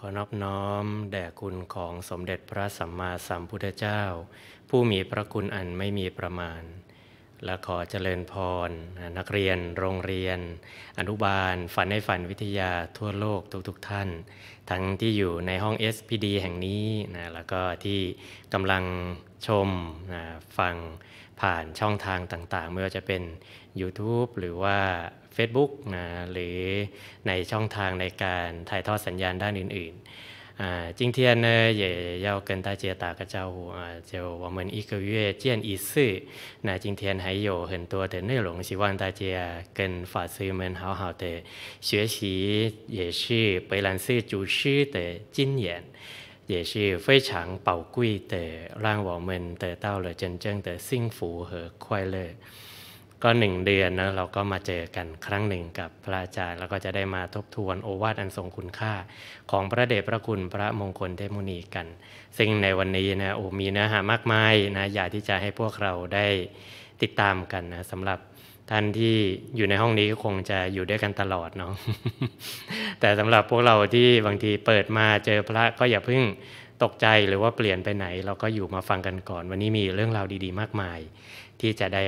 ขอนอบน้อม แด่คุณของสมเด็จพระสัมมาสัมพุทธเจ้า ผู้มีพระคุณอันไม่มีประมาณ และขอเจริญพรนักเรียนโรงเรียน อนุบาลฝันให้ฝันวิทยาทั่วโลกทุกๆทท่าน ทั้งที่อยู่ในห้อง SPD แห่งนี้นะแล้วก็ที่กำลังชมนะฟังผ่านช่องทางต่างๆไม่ว่าจะเป็น YouTube หรือว่า f c e e o o o นะหรือในช่องทางในการถ่ายทอดสัญญาณด้านอื่นๆจริงเทียนเย่เย่าเกินตาเจียตากระเจ้าเจียวว่ามันอีกเวเจียนอีซื่อนะจริงเทียนให้โยเห็นตัวเถินในหลงชีวันตาเจียเกินฝาซื่อเหมือนเฮาเฮาเต๋学习也是被老师主持的经验也是非常宝贵的让我们得到了真正的幸福和快乐ก็หนึ่งเดือนนะเราก็มาเจอกันครั้งหนึ่งกับพระอาจารย์แล้วก็จะได้มาทบทวนโอวาทอันทรงคุณค่า ของพระเดชพระคุณพระมงคลเทมุนีกัน ซึ่งในวันนี้นะโอ้มีเนื้อหามากมายนะอยากที่จะให้พวกเราได้ติดตามกันนะสำหรับท่านที่อยู่ในห้องนี้คงจะอยู่ด้วยกันตลอดเนาะแต่สำหรับพวกเราที่บางทีเปิดมาเจอพระ ก็อย่าเพิ่งตกใจหรือว่าเปลี่ยนไปไหน เราก็อยู่มาฟังกันก่อน วันนี้มีเรื่องราวดี ๆ มากมายที่จะได้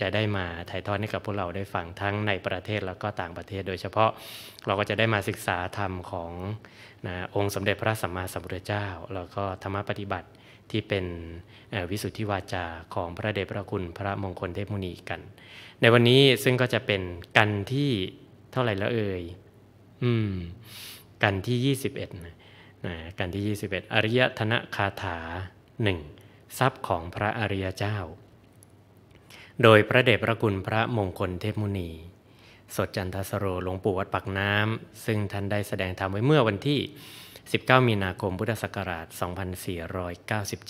จะได้ มาถ่ายทอดให้กับพวกเราได้ฟัง ทั้งในประเทศแล้วก็ต่างประเทศ โดยเฉพาะเราก็จะได้มาศึกษาธรรมของนะองค์สมเด็จพระสัมมาสัมพุทธเจ้า แล้วก็ ธรรมปฏิบัติที่เป็นวิสุทธิวาจาของพระเดชพระคุณ พระมงคล เทพมุนีกัน ในวันนี้ซึ่งก็จะเป็นกันที่เท่าไหร่แล้วเอ่ย อืม กันที่21นะนะ กันที่21 อริยธนคาถา1ทรัพย์ของพระอริยเจ้าโดยพระเดชพระคุณพระมงคลเทพมุนีสดจันทสโรหลวงปู่วัดปักน้ำซึ่งท่านได้แสดงธรรมไว้เมื่อวันที่ 19 มีนาคมพุทธศักราช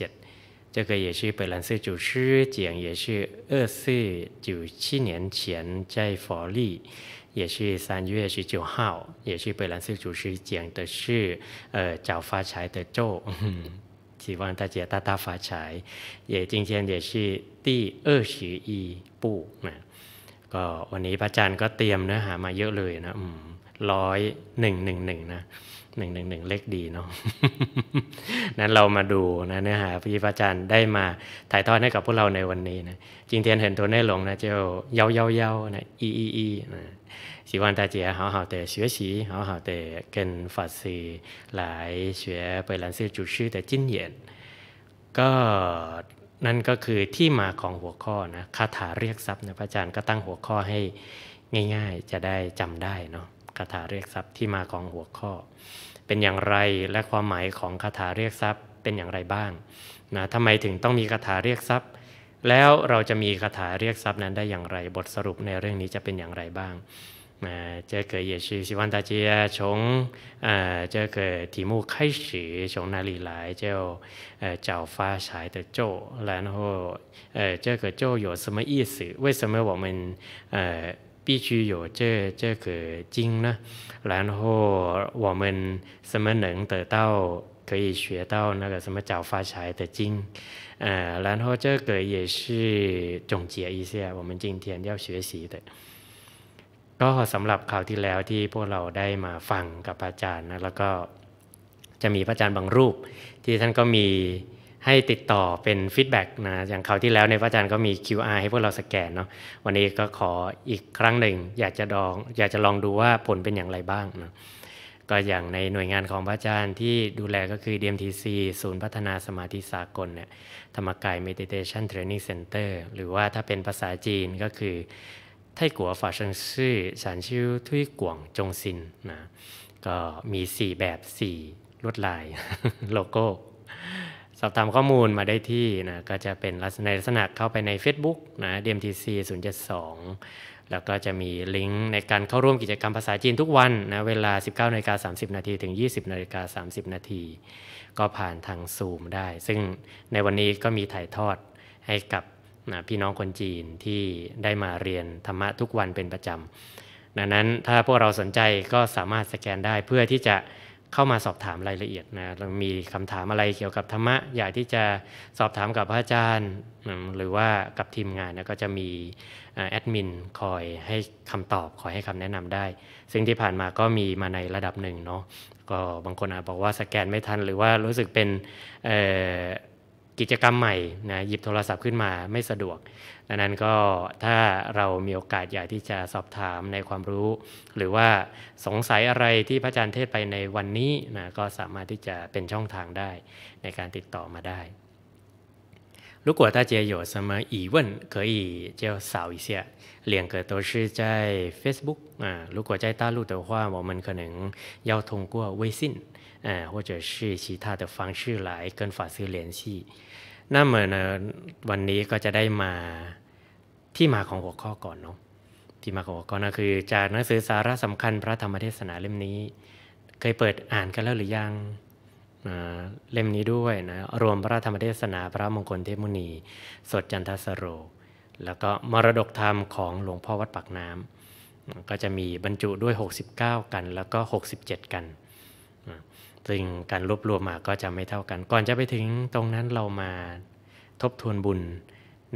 2497จะเกยเยชื่อเปิลันซื่อจูชื่อเจียงเยชื่อเอื้อซื่อจูชี่เหนียนเฉียนใจฟอลี่เยชื่อซานยูเยชื่อจิวฮาวเยชียงเตอชื่อเอ่อเจ้าฟ้าช希望大家大大发财。也今天也是第二十一步นะ ก็วันนี้พระอาจารย์ก็เตรียมเนื้อหามาเยอะเลยนะร้อยหนึ่งหนึ่งหนึ่งนะหนึ่งหนึ่งหนึ่งเลขดีเนาะ นั้นเรามาดูนะเนื้อหาพี่พระอาจารย์ได้มาถ่ายทอดให้กับพวกเราในวันนี้นะจริงเทียนเห็นตัวแน่หลงนะเจ้าเย้าเย้าเย้านะอีอีอีนะสีวันตาเจ希望大家好好的学习，好ชื跟อ师来学贝兰เ主师的经典。ก็ นั่นก็คือที่มาของหัวข้อนะ คาถาเรียกทรัพย์นะพระอาจารย์ก็ตั้งหัวข้อให้ง่ายๆ จะได้จำได้เนาะาถาเรียกทรัพย์ที่มาของหัวข้อ เป็นอย่างไรและความหมายของคาถาเรียกทรัพย์เป็นอย่างไรบ้างนะทำไมถึงต้องมีคาถาเรียกทรัพย์ แล้วเราจะมีคาถาเรียกทรัพย์นั้นได้อย่างไรบทสรุปในเรื่องนี้จะเป็นอย่างไรบ้างนะเ个也是希望大家从呃เ个เจ开始，从哪里来อม找发财的咒，然后呃这个咒有什么意อ为什么我们呃必须有这这个经呢，然后我们什么能得到可以学到那个什么早发财的经，呃，然后这个也是总结一下我们今天要学习的。ก็สำหรับข่าวที่แล้วที่พวกเราได้มาฟังกับอาจารย์นะแล้วก็จะมีพระอาจารย์บางรูปที่ท่านก็มีให้ติดต่อเป็นฟีดแบ็กนะอย่างคราวที่แล้วในพระอาจารย์ก็มี QR ให้พวกเราสแกนเนาะวันนี้ก็ขออีกครั้งหนึ่ง อยากจะลอง อยากจะลองดูว่าผลเป็นอย่างไรบ้างนะก็อย่างในหน่วยงานของพระอาจารย์ที่ดูแลก็คือ DMTC ศูนย์พัฒนาสมาธิสากลเนี่ยธรรมกาย Meditation Training Center หรือว่าถ้าเป็นภาษาจีนก็คือไทกัวฝาชังซื่อฉานชิวทุยกวงจงซินนะก็มี 4 แบบ 4 ลวดลายโลโก้สอบถามข้อมูลมาได้ที่นะก็จะเป็นในลักษณะเข้าไปใน Facebook นะ DMTC 072แล้วก็จะมีลิงก์ในการเข้าร่วมกิจกรรมภาษาจีนทุกวันนะเวลา 19นาฬิกา30นาทีถึง 20นาฬิกา30นาทีก็ผ่านทางซูมได้ ซึ่งในวันนี้ก็มีถ่ายทอดให้กับนะพี่น้องคนจีนที่ได้มาเรียนธรรมะทุกวันเป็นประจำดังนั้นถ้าพวกเราสนใจก็สามารถสแกนได้เพื่อที่จะเข้ามาสอบถามรายละเอียดนะมีคำถามอะไรเกี่ยวกับธรรมะอยากที่จะสอบถามกับพระอาจารย์หรือว่ากับทีมงานนะก็จะมีแอดมินคอยให้คำตอบคอยให้คำแนะนำได้ซึ่งที่ผ่านมาก็มีมาในระดับหนึ่งเนาะก็บางคนอาจบอกว่าสแกนไม่ทันหรือว่ารู้สึกเป็นกิจกรรมใหม่นะหยิบโทรศัพท์ขึ้นมาไม่สะดวกดังนั้นก็ถ้าเรามีโอกาสอยากที่จะสอบถามในความรู้ หรือว่าสงสัยอะไรที่พระอาจารย์เทศไปในวันนี้นะก็สามารถที่จะเป็นช่องทางได้ในการติดต่อมาได้如果大家有什么疑问，可以就扫一下，两个都是在 Facebook 啊。如果在大陆的话，我们可能要通过微信，啊，或者是其他的方式来跟法师联系。น่าเหมือนวันนี้ก็จะได้มาที่มาของหัวข้อก่อนเนาะที่มาของหัวข้อนะคือจากหนังสือสาระสำคัญพระธรรมเทศนาเล่มนี้ เคยเปิดอ่านกันแล้วหรือยังเล่มนี้ด้วยนะรวมพระธรรมเทศนาพระมงคลเทพมุนี สดจันทสโร แล้วก็มรดกธรรมของหลวงพ่อวัดปากน้ำก็จะมีบรรจุด้วย 69 กันแล้วก็ 67 กันซึ่งการรวบรวมมาก็จะไม่เท่ากัน ก่อนจะไปถึงตรงนั้นเรามาทบทวนบุญ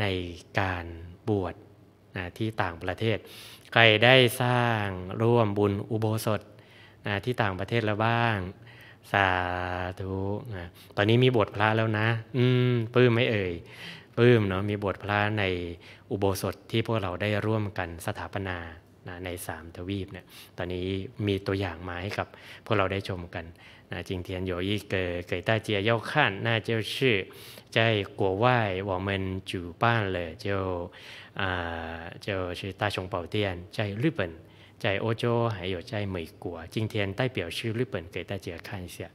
ในการบวชนะที่ต่างประเทศ ใครได้สร้างร่วมบุญอุโบสถนะที่ต่างประเทศแล้วบ้าง สาธุนะตอนนี้มีบทพระแล้วนะ อืมปื้มไม่เอ่ยปื้มเนาะมีบทพระในอุโบสถ ที่พวกเราได้ร่วมกันสถาปนานะในสามทวีปเนะี่ย ตอนนี้มีตัวอย่างมาให้กับ พวกเราได้ชมกัน那今天有一个给大家要看，那就是在国外我们主办了，就啊，就是大雄宝殿在日本，在欧洲还有在美国，今天代表是日本，给大家看一下。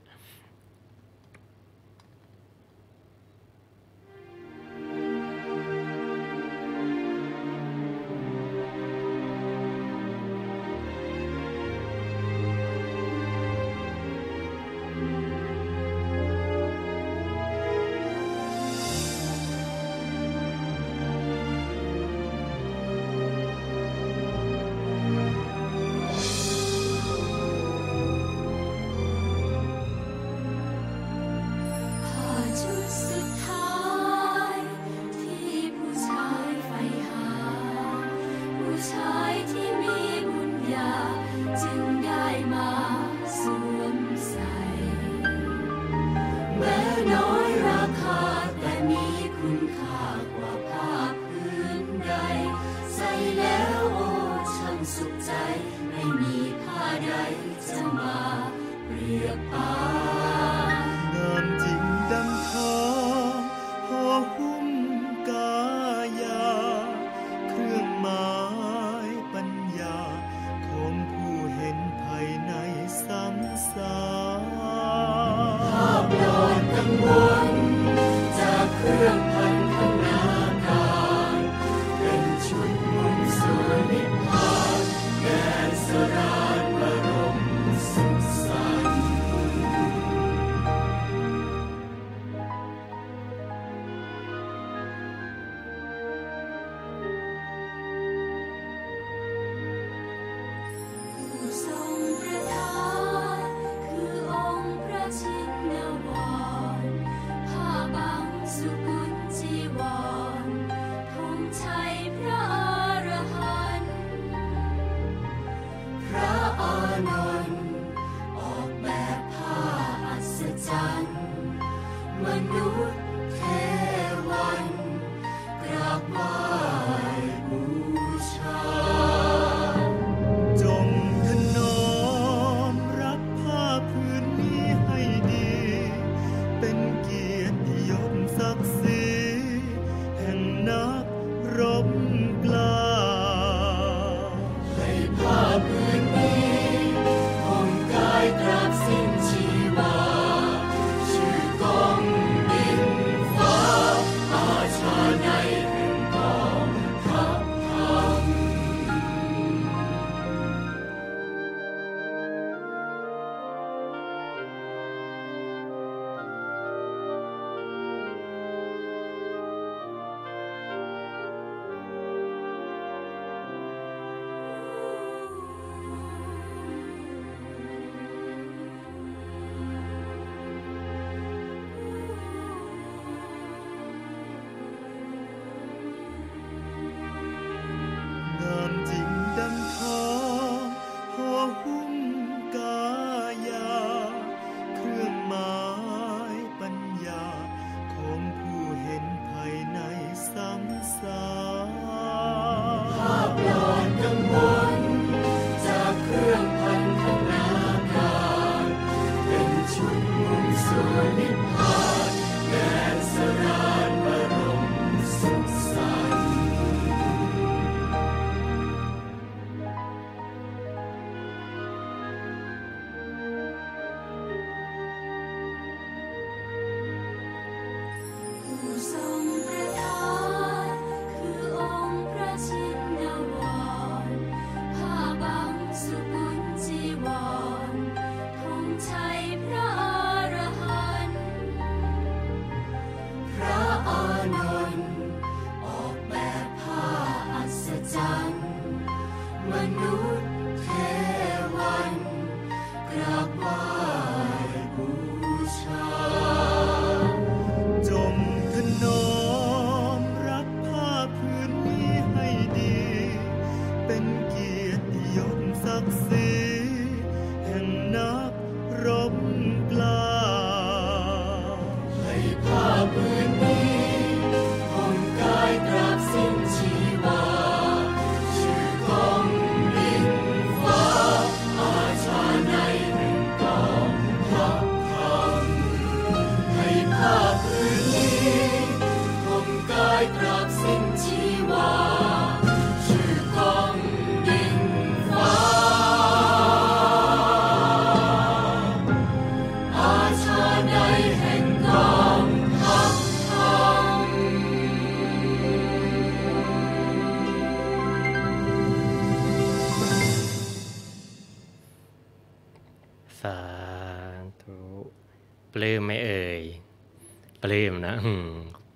ลืมนะ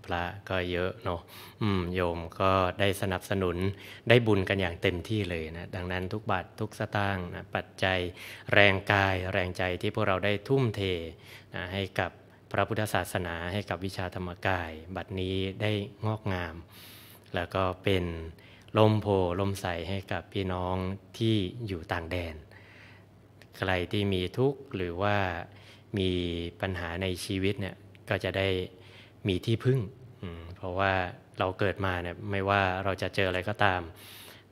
พระก็เยอะเนาะโยมก็ได้สนับสนุนได้บุญกันอย่างเต็มที่เลยนะดังนั้นทุกบาททุกสตางค์นะปัจจัยแรงกายแรงใจที่พวกเราได้ทุ่มเทนะให้กับพระพุทธศาสนาให้กับวิชาธรรมกาย บัดนี้ได้งอกงาม แล้วก็เป็นลมโพลมใสให้กับพี่น้องที่อยู่ต่างแดนใครที่มีทุกข์หรือว่ามีปัญหาในชีวิตเนี่ยก็จะได้มีที่พึ่ง เพราะว่าเราเกิดมาเนี่ยไม่ว่าเราจะเจออะไรก็ตาม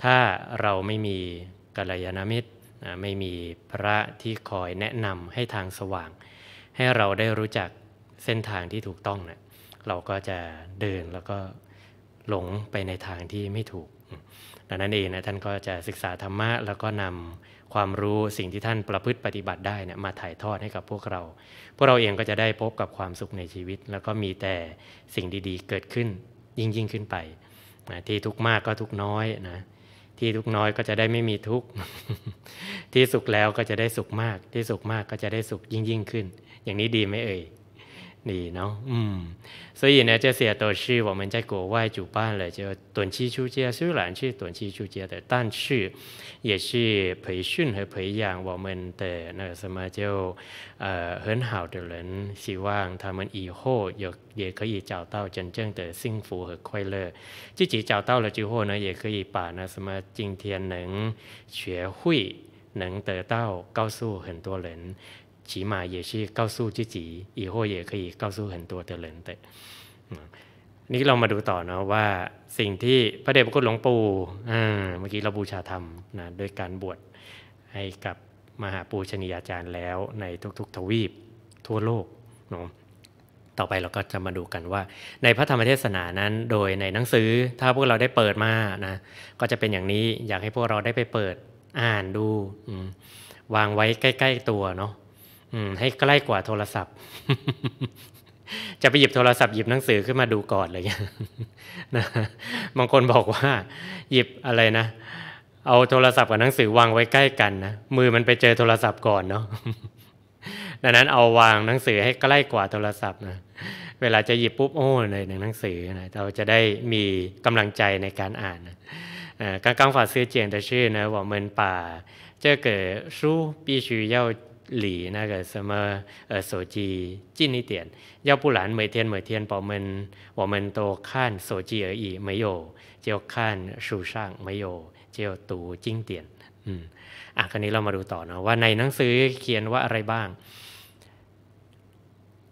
ถ้าเราไม่มีกัลยาณมิตรไม่มีพระที่คอยแนะนำให้ทางสว่าง ให้เราได้รู้จักเส้นทางที่ถูกต้องเนะี่ยเราก็จะเดินแล้วก็หลงไปในทางที่ไม่ถูก ดังนั้นเองนะท่านก็จะศึกษาธรรมะแล้วก็นำความรู้สิ่งที่ท่านประพฤติปฏิบัติได้เนี่ยมาถ่ายทอดให้กับพวกเรา พวกเราเองก็จะได้พบกับความสุขในชีวิตแล้วก็มีแต่สิ่งดีๆ เกิดขึ้นยิ่งยิ่งขึ้นไปนะที่ทุกมากก็ทุกน้อยนะ ที่ทุกน้อยก็จะได้ไม่มีทุก ที่สุขแล้วก็จะได้สุขมาก ที่สุขมากก็จะได้สุขยิ่งยิ่งขึ้น อย่างนี้ดีไหมเอ่ย你呢？嗯，所以呢，这些都是我们在国外主办了，就短期出街，虽然是短期出街的，但是也是培训和培养我们的那个什么，就呃很好的人，希望他们以后也也可以找到真正的幸福和快乐。自己找到了之后呢，也可以把那什么今天能学会、能得到，告诉很多人。起码也是告诉自己以后也可以告诉很多的人的นี่เรามาดูต่อนะว่าสิ่งที่พระเดชพระคุณหลวงปู่เมื่อกี้เราบูชาธรรมนะโดยการบวชให้กับมหาปูชนียาจารย์แล้วในทุกๆทวีปทั่วโลกเนาะ ต่อไปเราก็จะมาดูกันว่าในพระธรรมเทศนานั้นโดยในหนังสือถ้าพวกเราได้เปิดมานะก็จะเป็นอย่างนี้อยากให้พวกเราได้ไปเปิดอ่านดูวางไว้ใกล้ๆตัวเนาะให้ใกล้กว่าโทรศัพท์ จะไปหยิบโทรศัพท์หยิบหนังสือขึ้นมาดูก่อนเลยนะบางคนบอกว่า หยิบอะไรนะ เอาโทรศัพท์กับหนังสือวางไว้ใกล้กันนะ มือมันไปเจอโทรศัพท์ก่อนเนาะ ดังนั้นเอาวางหนังสือให้ใกล้กว่าโทรศัพท์นะ เวลาจะหยิบปุ๊บโอ้ใหนงหนังสือนะเราจะได้มีกำลังใจในการอ่านนะเกิดสู้ปีชื่อเ必须要理那个什么呃手机近一点，要不然每天每天我们我们都看手机而已，没有就看书上，没有就读经典。嗯，ือ่ะ คราวนี้เรามาดูต่อนะว่าในหนังสือเขียนว่าอะไรบ้าง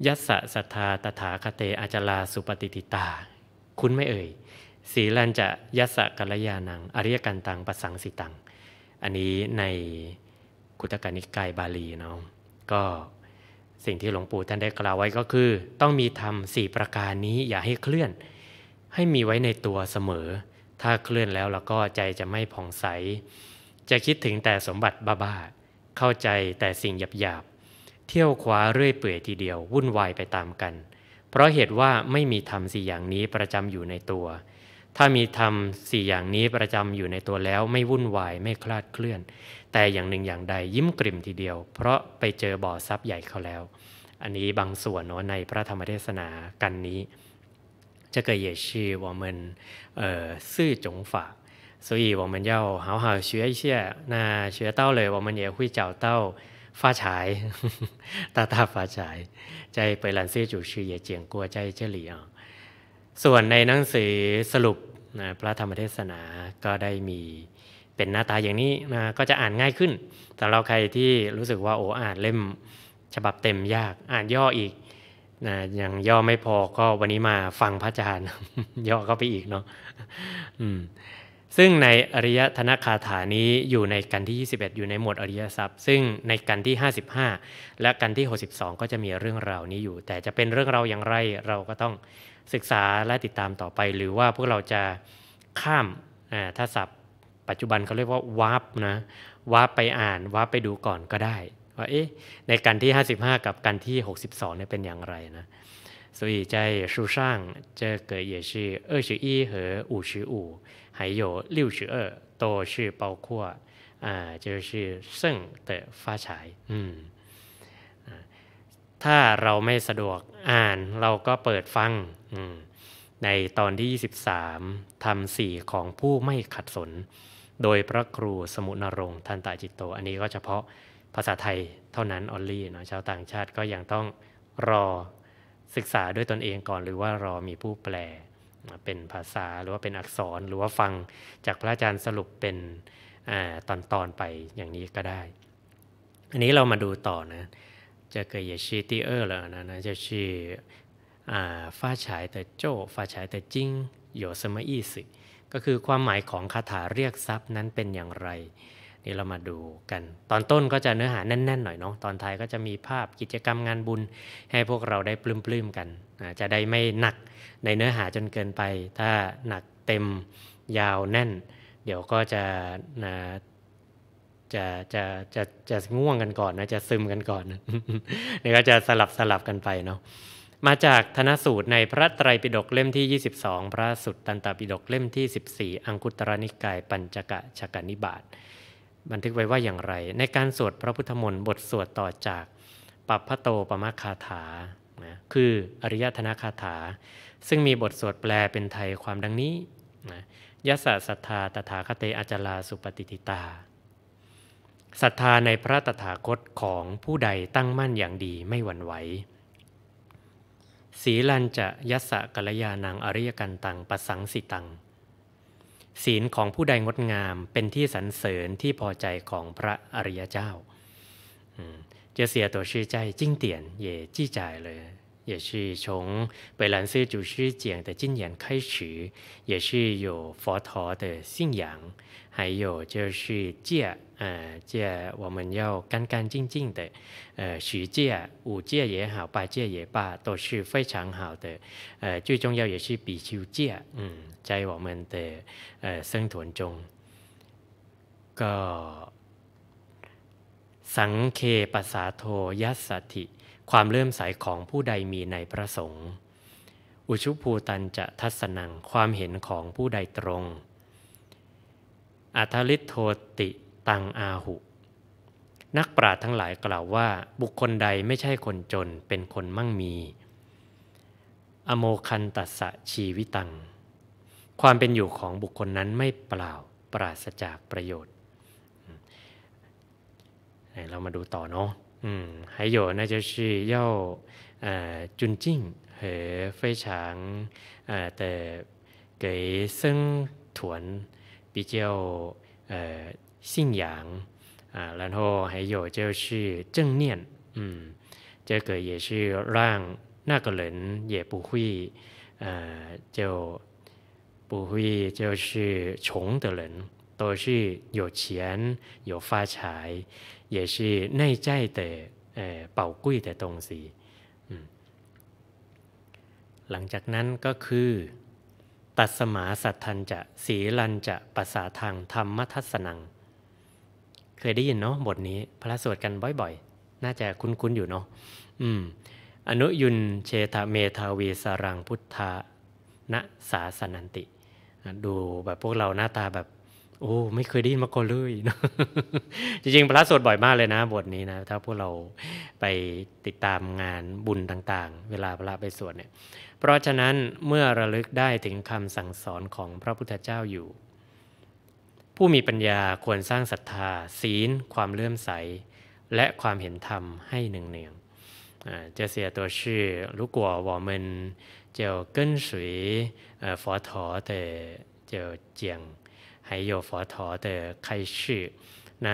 ยัสสะสัทธาตถาคเตอาจาราสุปฏิติตา คุณไม่เอ่ย สีลันจะยัสสะกัลยาณัง อริยกันตังปัสสังสิตัง อันนี้ในคุตกนิกาย บาลีเนาะก็สิ่งที่หลวงปู่ท่านได้กล่าวไว้ก็คือ ต้องมีธรรมสี่ประการนี้อย่าให้เคลื่อน ให้มีไว้ในตัวเสมอ ถ้าเคลื่อนแล้วแล้วก็ใจจะไม่ผ่องใส จะคิดถึงแต่สมบัติบ้า ๆ เข้าใจแต่สิ่งหยาบ ๆ เที่ยวคว้าเรื่อยเปื่อยทีเดียว วุ่นวายไปตามกัน เพราะเหตุว่าไม่มีธรรมสี่อย่างนี้ประจำอยู่ในตัว ถ้ามีธรรมสี่อย่างนี้ประจำอยู่ในตัวแล้วไม่วุ่นวายไม่คลาดเคลื่อนแต่อย่างหนึ่งอย่างใดยิ้มกลิ่มทีเดียว เพราะไปเจอบ่อทรัพย์ใหญ่เขาแล้ว อันนี้บางส่วนเนาะในพระธรรมเทศนา กันนี้这个也是我们呃四种法，所以我们要好好学一下。那学到了，我们也会找到发财，大大发财。在北兰寺主师也讲过在这里啊。ส่วนในหนังสือสรุปนะพระธรรมเทศนาก็ได้มีเป็นหน้าตาอย่างนี้นะก็จะอ่านง่ายขึ้น แต่เราใครที่รู้สึกว่าโอ้อ่านเล่มฉบับเต็มยาก อ่านย่ออีกนะยังย่อไม่พอก็วันนี้มาฟังพระอาจารย์ย่อเข้าไปอีกเนาะซึ่งในอริยธนคาถานี้อยู่ในกันที่ 21 อยู่ในหมวดอริยทรัพย์ซึ่งในกันที่ 55 และกันที่ 62 ก็จะมีเรื่องราวนี้อยู่ แต่จะเป็นเรื่องราวอย่างไรเราก็ต้องศึกษาและติดตามต่อไป หรือว่าพวกเราจะข้ามถ้าศัพท์ปัจจุบันเขาเรียกว่า วาร์ปนะ วาร์ปไปอ่าน วาร์ปไปดูก่อนก็ได้ ว่าเอ๊ะในการที่ 55 กับการที่ 62เนี่ยเป็นอย่างไรนะี่所以在书上，ั个也是二十จ和ชื่อเซิ่งเต括ฟ้าฉายอืมถ้าเราไม่สะดวกอ่าน เราก็เปิดฟังในตอนที่ 23ทำสี่ของผู้ไม่ขัดสนโดยพระครูสมุนรงค์ทันตาจิตโต อันนี้ก็เฉพาะภาษาไทยเท่านั้น ออลลี่ เนาะชาวต่างชาติก็ยังต้องรอศึกษาด้วยตนเองก่อน หรือว่ารอมีผู้แปลเป็นภาษาหรือว่าเป็นอักษร หรือว่าฟังจากพระอาจารย์สรุปเป็นอตอนตอนไปอย่างนี้ก็ได้ อันนี้เรามาดูต่อนะจะเกิดยชีตีเออร์แล้วนะนะจะชื่อฟ้าฉายแต่โจ้ฟ้าฉายแต่จิงโยสมัยอีสิก็คือความหมายของคาถาเรียกทรัพย์นั้นเป็นอย่างไร นี่เรามาดูกัน ตอนต้นก็จะเนื้อหาแน่น ๆ หน่อยเนาะตอนท้ายก็จะมีภาพกิจกรรมงานบุญให้พวกเราได้ปลื้มๆกัน จะได้ไม่หนักในเนื้อหาจนเกินไป ถ้าหนักเต็มยาวแน่น เดี๋ยวก็จะนะจะจะจะจะง่วงกันก่อนนะจะซึมกันก่อนนี่ก็จะสลับสลับกันไปเนาะมาจากธนสูตรในพระไตรปิฎกเล่มที่ 22 พระสุตตันตปิฎกเล่มที่ 14 อังคุตรนิกายปัญจกะชกนิบาตบันทึกไว้ว่าอย่างไร ในการสวดพระพุทธมนต์บทสวดต่อจากปัพพโตปมคาถาคืออริยธนคาถา ซึ่งมีบทสวดแปลเป็นไทยความดังนี้นะยะสะสัทธาตถาคเตอจลาสุปฏิติตาศรัทธาในพระตถาคตของผู้ใดตั้งมั่นอย่างดีไม่หวั่นไหวศีลันจะยัสสะกัลยาณังอริยกันตังปัสสังสิตังศีลของผู้ใดงดงามเป็นที่สรรเสริญที่พอใจของพระอริยเจ้าจะเสียตัวชื่อใจจิ้งเตียนเย่จี้จ่ายเลยเเเยยยชชชีีงงปนนหลิจจู้ฉแต่也是从北兰寺祖ฟอทอเต始，也ิ่佛陀的信仰，还有就是戒，呃，戒我们要干干净净的，呃，十戒、五戒也好，八戒也罢，都是非常好的。呃，最重要也是比丘戒，嗯，在我们的呃生存中，ก็ สังเคปสาโทยัสสติความเลื่อมใสของผู้ใดมีในพระสงฆ์อุชุภูตันจะทัศนังความเห็นของผู้ใดตรงอัทลิโทติตังอาหุ นักปราชญ์ทั้งหลายกล่าวว่า บุคคลใดไม่ใช่คนจนเป็นคนมั่งมี อโมคันตัสะชีวิตัง ความเป็นอยู่ของบุคคลนั้นไม่เปล่าปราศจากประโยชน์ เรามาดูต่อเนาะยฉางแต่เกยซึ่งถวน比较呃信仰啊，然后还有就是正念，嗯，这个也是让那个人也不会呃，就不会就是穷的人都是有钱有发财，也是内在的呃宝贵的东西，嗯。หลังจากนั้นก็คือตัสมาสัทธันจะสีลันจะปัสสาทางธรรมทัศนัง เคยได้ยินเนาะบทนี้ พระสวดกันบ่อย ๆ น่าจะคุ้นๆอยู่เนาะอืม อนุยุนเชตเมทาวีสรังพุทธนณสาสนันติดูแบบพวกเราหน้าตาแบบ โอ้ไม่เคยได้ยินมาก่อนเลยนะจริง ๆ พระสวดบ่อยมากเลยนะ บทนี้นะถ้าพวกเราไปติดตามงานบุญต่าง ๆ เวลาพระไปสวดเนี่ยเพราะฉะนั้นเมื่อระลึกได้ถึงคำสั่งสอนของพระพุทธเจ้าอยู่ ผู้มีปัญญาควรสร้างศรัทธาศีล ความเลื่อมใส และความเห็นธรรมให้หนึ่งเนืองเจะเสียตัวชื่อลูกกัววอมินเจีวเกิ้นสุยฟอถอเตเจียอเจียง还有佛陀的开示那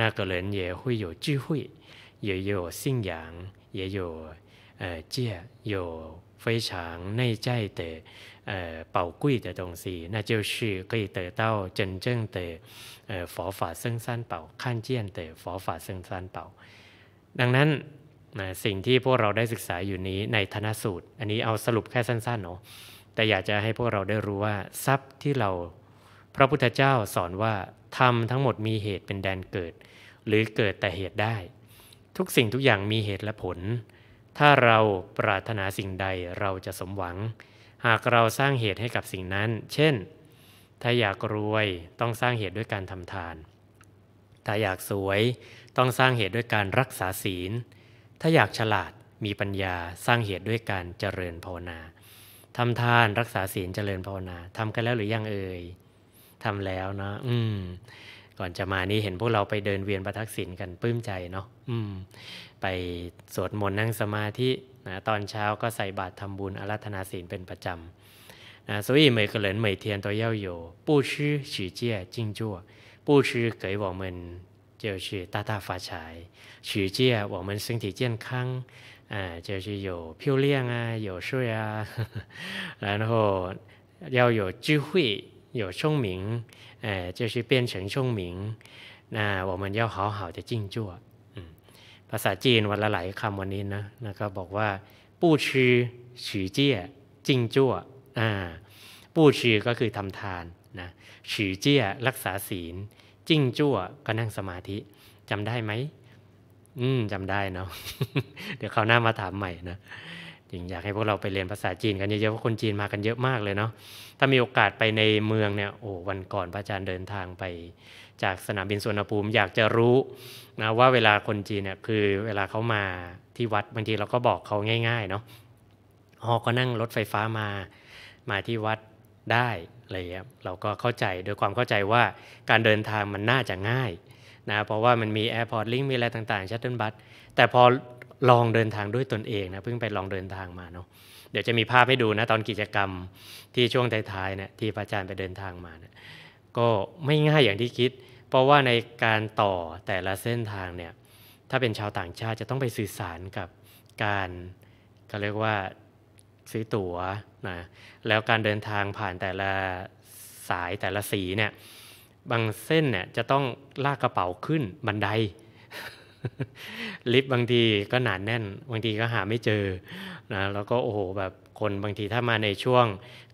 那个人也会有智慧也有信仰也有呃戒有非常内在的呃宝贵的东西，那就是可以得到真正的呃佛法圣三宝，看见的佛法生三宝。ดังนั้นนะสิ่งที่พวกเราได้ศึกษาอยู่นี้ในธนสูตร อันนี้เอาสรุปแค่สั้น ๆเนาะแต่อยากจะให้พวกเราได้รู้ว่าทรัพย์ที่เราพระพุทธเจ้าสอนว่า ธรรมทั้งหมดมีเหตุเป็นแดนเกิด หรือเกิดแต่เหตุได้ ทุกสิ่งทุกอย่างมีเหตุและผลถ้าเราปรารถนาสิ่งใดเราจะสมหวัง หากเราสร้างเหตุให้กับสิ่งนั้น เช่น ถ้าอยากรวยต้องสร้างเหตุด้วยการทำทาน ถ้าอยากสวยต้องสร้างเหตุด้วยการรักษาศีล ถ้าอยากฉลาดมีปัญญาสร้างเหตุด้วยการเจริญภาวนาทำทานรักษาศีลเจริญภาวนาทำกันแล้วหรือยังเอ่ยทำแล้วเนาะ อืม ก่อนจะมานี้เห็นพวกเราไปเดินเวียนประทักษิณกันปลื้มใจเนาะ อืมไปสวดมนต์นั่งสมาธินะตอนเช้าก็ใส่บาตรทำบุญอารัธนาศีลเป็นประจำนะสุยเหมยเกลินเหมยเทียนตัวเย้าอยู่ปู้ชื่อฉีเจี้ยจิงจั่วปู้ชื่อเกยบอกมันเจ้ชื่อตาตาฟ้าฉายชื่อเจี้ยบอกมันซึ่งที่เจียนคังอ่าเจ้ชื่ออยู่พิวเลี่ยงอ่ะอยู่ช่วยอ่ะแล้วก็要有智慧有聪明哎就是变成聪明那我们要好好的静坐ภาษาจีนวันละหลายคำวันนี้นะนะครับบอกว่าปู้ชื่อฉีเจี้ยจิงจั่วอ่าปู้ชื่อก็คือทำทานนะฉีเจี้ยรักษาศีลจิงจั่วก็นั่งสมาธิจำได้ไหม อืมจำได้เนาะ เดี๋ยวคราวหน้ามาถามใหม่นะจริงอยากให้พวกเราไปเรียนภาษาจีน กันเยอะๆเพราะคนจีนมากันเยอะมากเลยเนาะถ้ามีโอกาสไปในเมืองเนี่ยโอ้วันก่อนพระอาจารย์เดินทางไป จากสนามบินสุวรรณภูมิอยากจะรู้นะว่าเวลาคนจีนเนี่ยคือเวลาเขามาที่วัดบางทีเราก็บอกเขาง่ายๆเนาะฮอก็นั่งรถไฟฟ้ามามาที่วัดได้อะไรเงี้ยเราก็เข้าใจโดยความเข้าใจว่าการเดินทางมันน่าจะง่ายนะเพราะว่ามันมีแ์พอร์ตลิงก์มีอะไรต่างๆ ชัตเทิลบัสแต่พอลองเดินทางด้วยตนเองนะเพิ่งไปลองเดินทางมาเนาะเดี๋ยวจะมีภาพให้ดูนะ ตอนกิจกรรมที่ช่วงท้ายๆเนะี่ยที่พระอาจารย์ไปเดินทางมาเนะี่ยก็ไม่ง่ายอย่างที่คิดเพราะว่าในการต่อแต่ละเส้นทางเนี่ยถ้าเป็นชาวต่างชาติจะต้องไปสื่อสารกับการเขาเรียกว่าซื้อตั๋วนะแล้วการเดินทางผ่านแต่ละสายแต่ละสีเนี่ยบางเส้นเนี่ยจะต้องลากกระเป๋าขึ้นบันได ลิฟต์บางทีก็หนานแน่น บางทีก็หาไม่เจอนะแล้วก็โอ้โหแบบคนบางทีถ้ามาในช่วง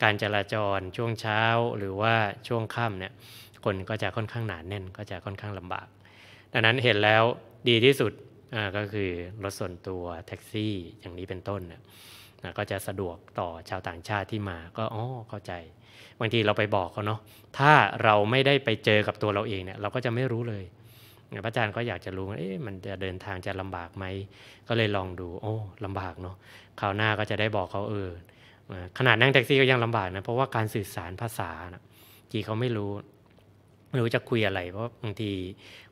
การจราจรช่วงเช้าหรือว่าช่วงค่ำเนี่ยคนก็จะค่อนข้างหนานแน่นก็จะค่อนข้างลำบากดังนั้นเห็นแล้วดีที่สุดก็คือรถส่วนตัวแท็กซี่อย่างนี้เป็นต้นนะก็จะสะดวกต่อชาวต่างชาติที่มาก็อ๋อเข้าใจบางทีเราไปบอกเขาเนาะถ้าเราไม่ได้ไปเจอกับตัวเราเองเนี่ยเราก็จะไม่รู้เลยพระอาจารย์ก็อยากจะรู้ว่ามันจะเดินทางจะลำบากไหมก็เลยลองดูโอ้ลำบากเนาะคราวหน้าก็จะได้บอกเขาเออขนาดนั่งแท็กซี่ก็ยังลำบากนะเพราะว่าการสื่อสารภาษาจีเขาไม่รู้ไม่รู้จะคุยอะไรเพราะบางที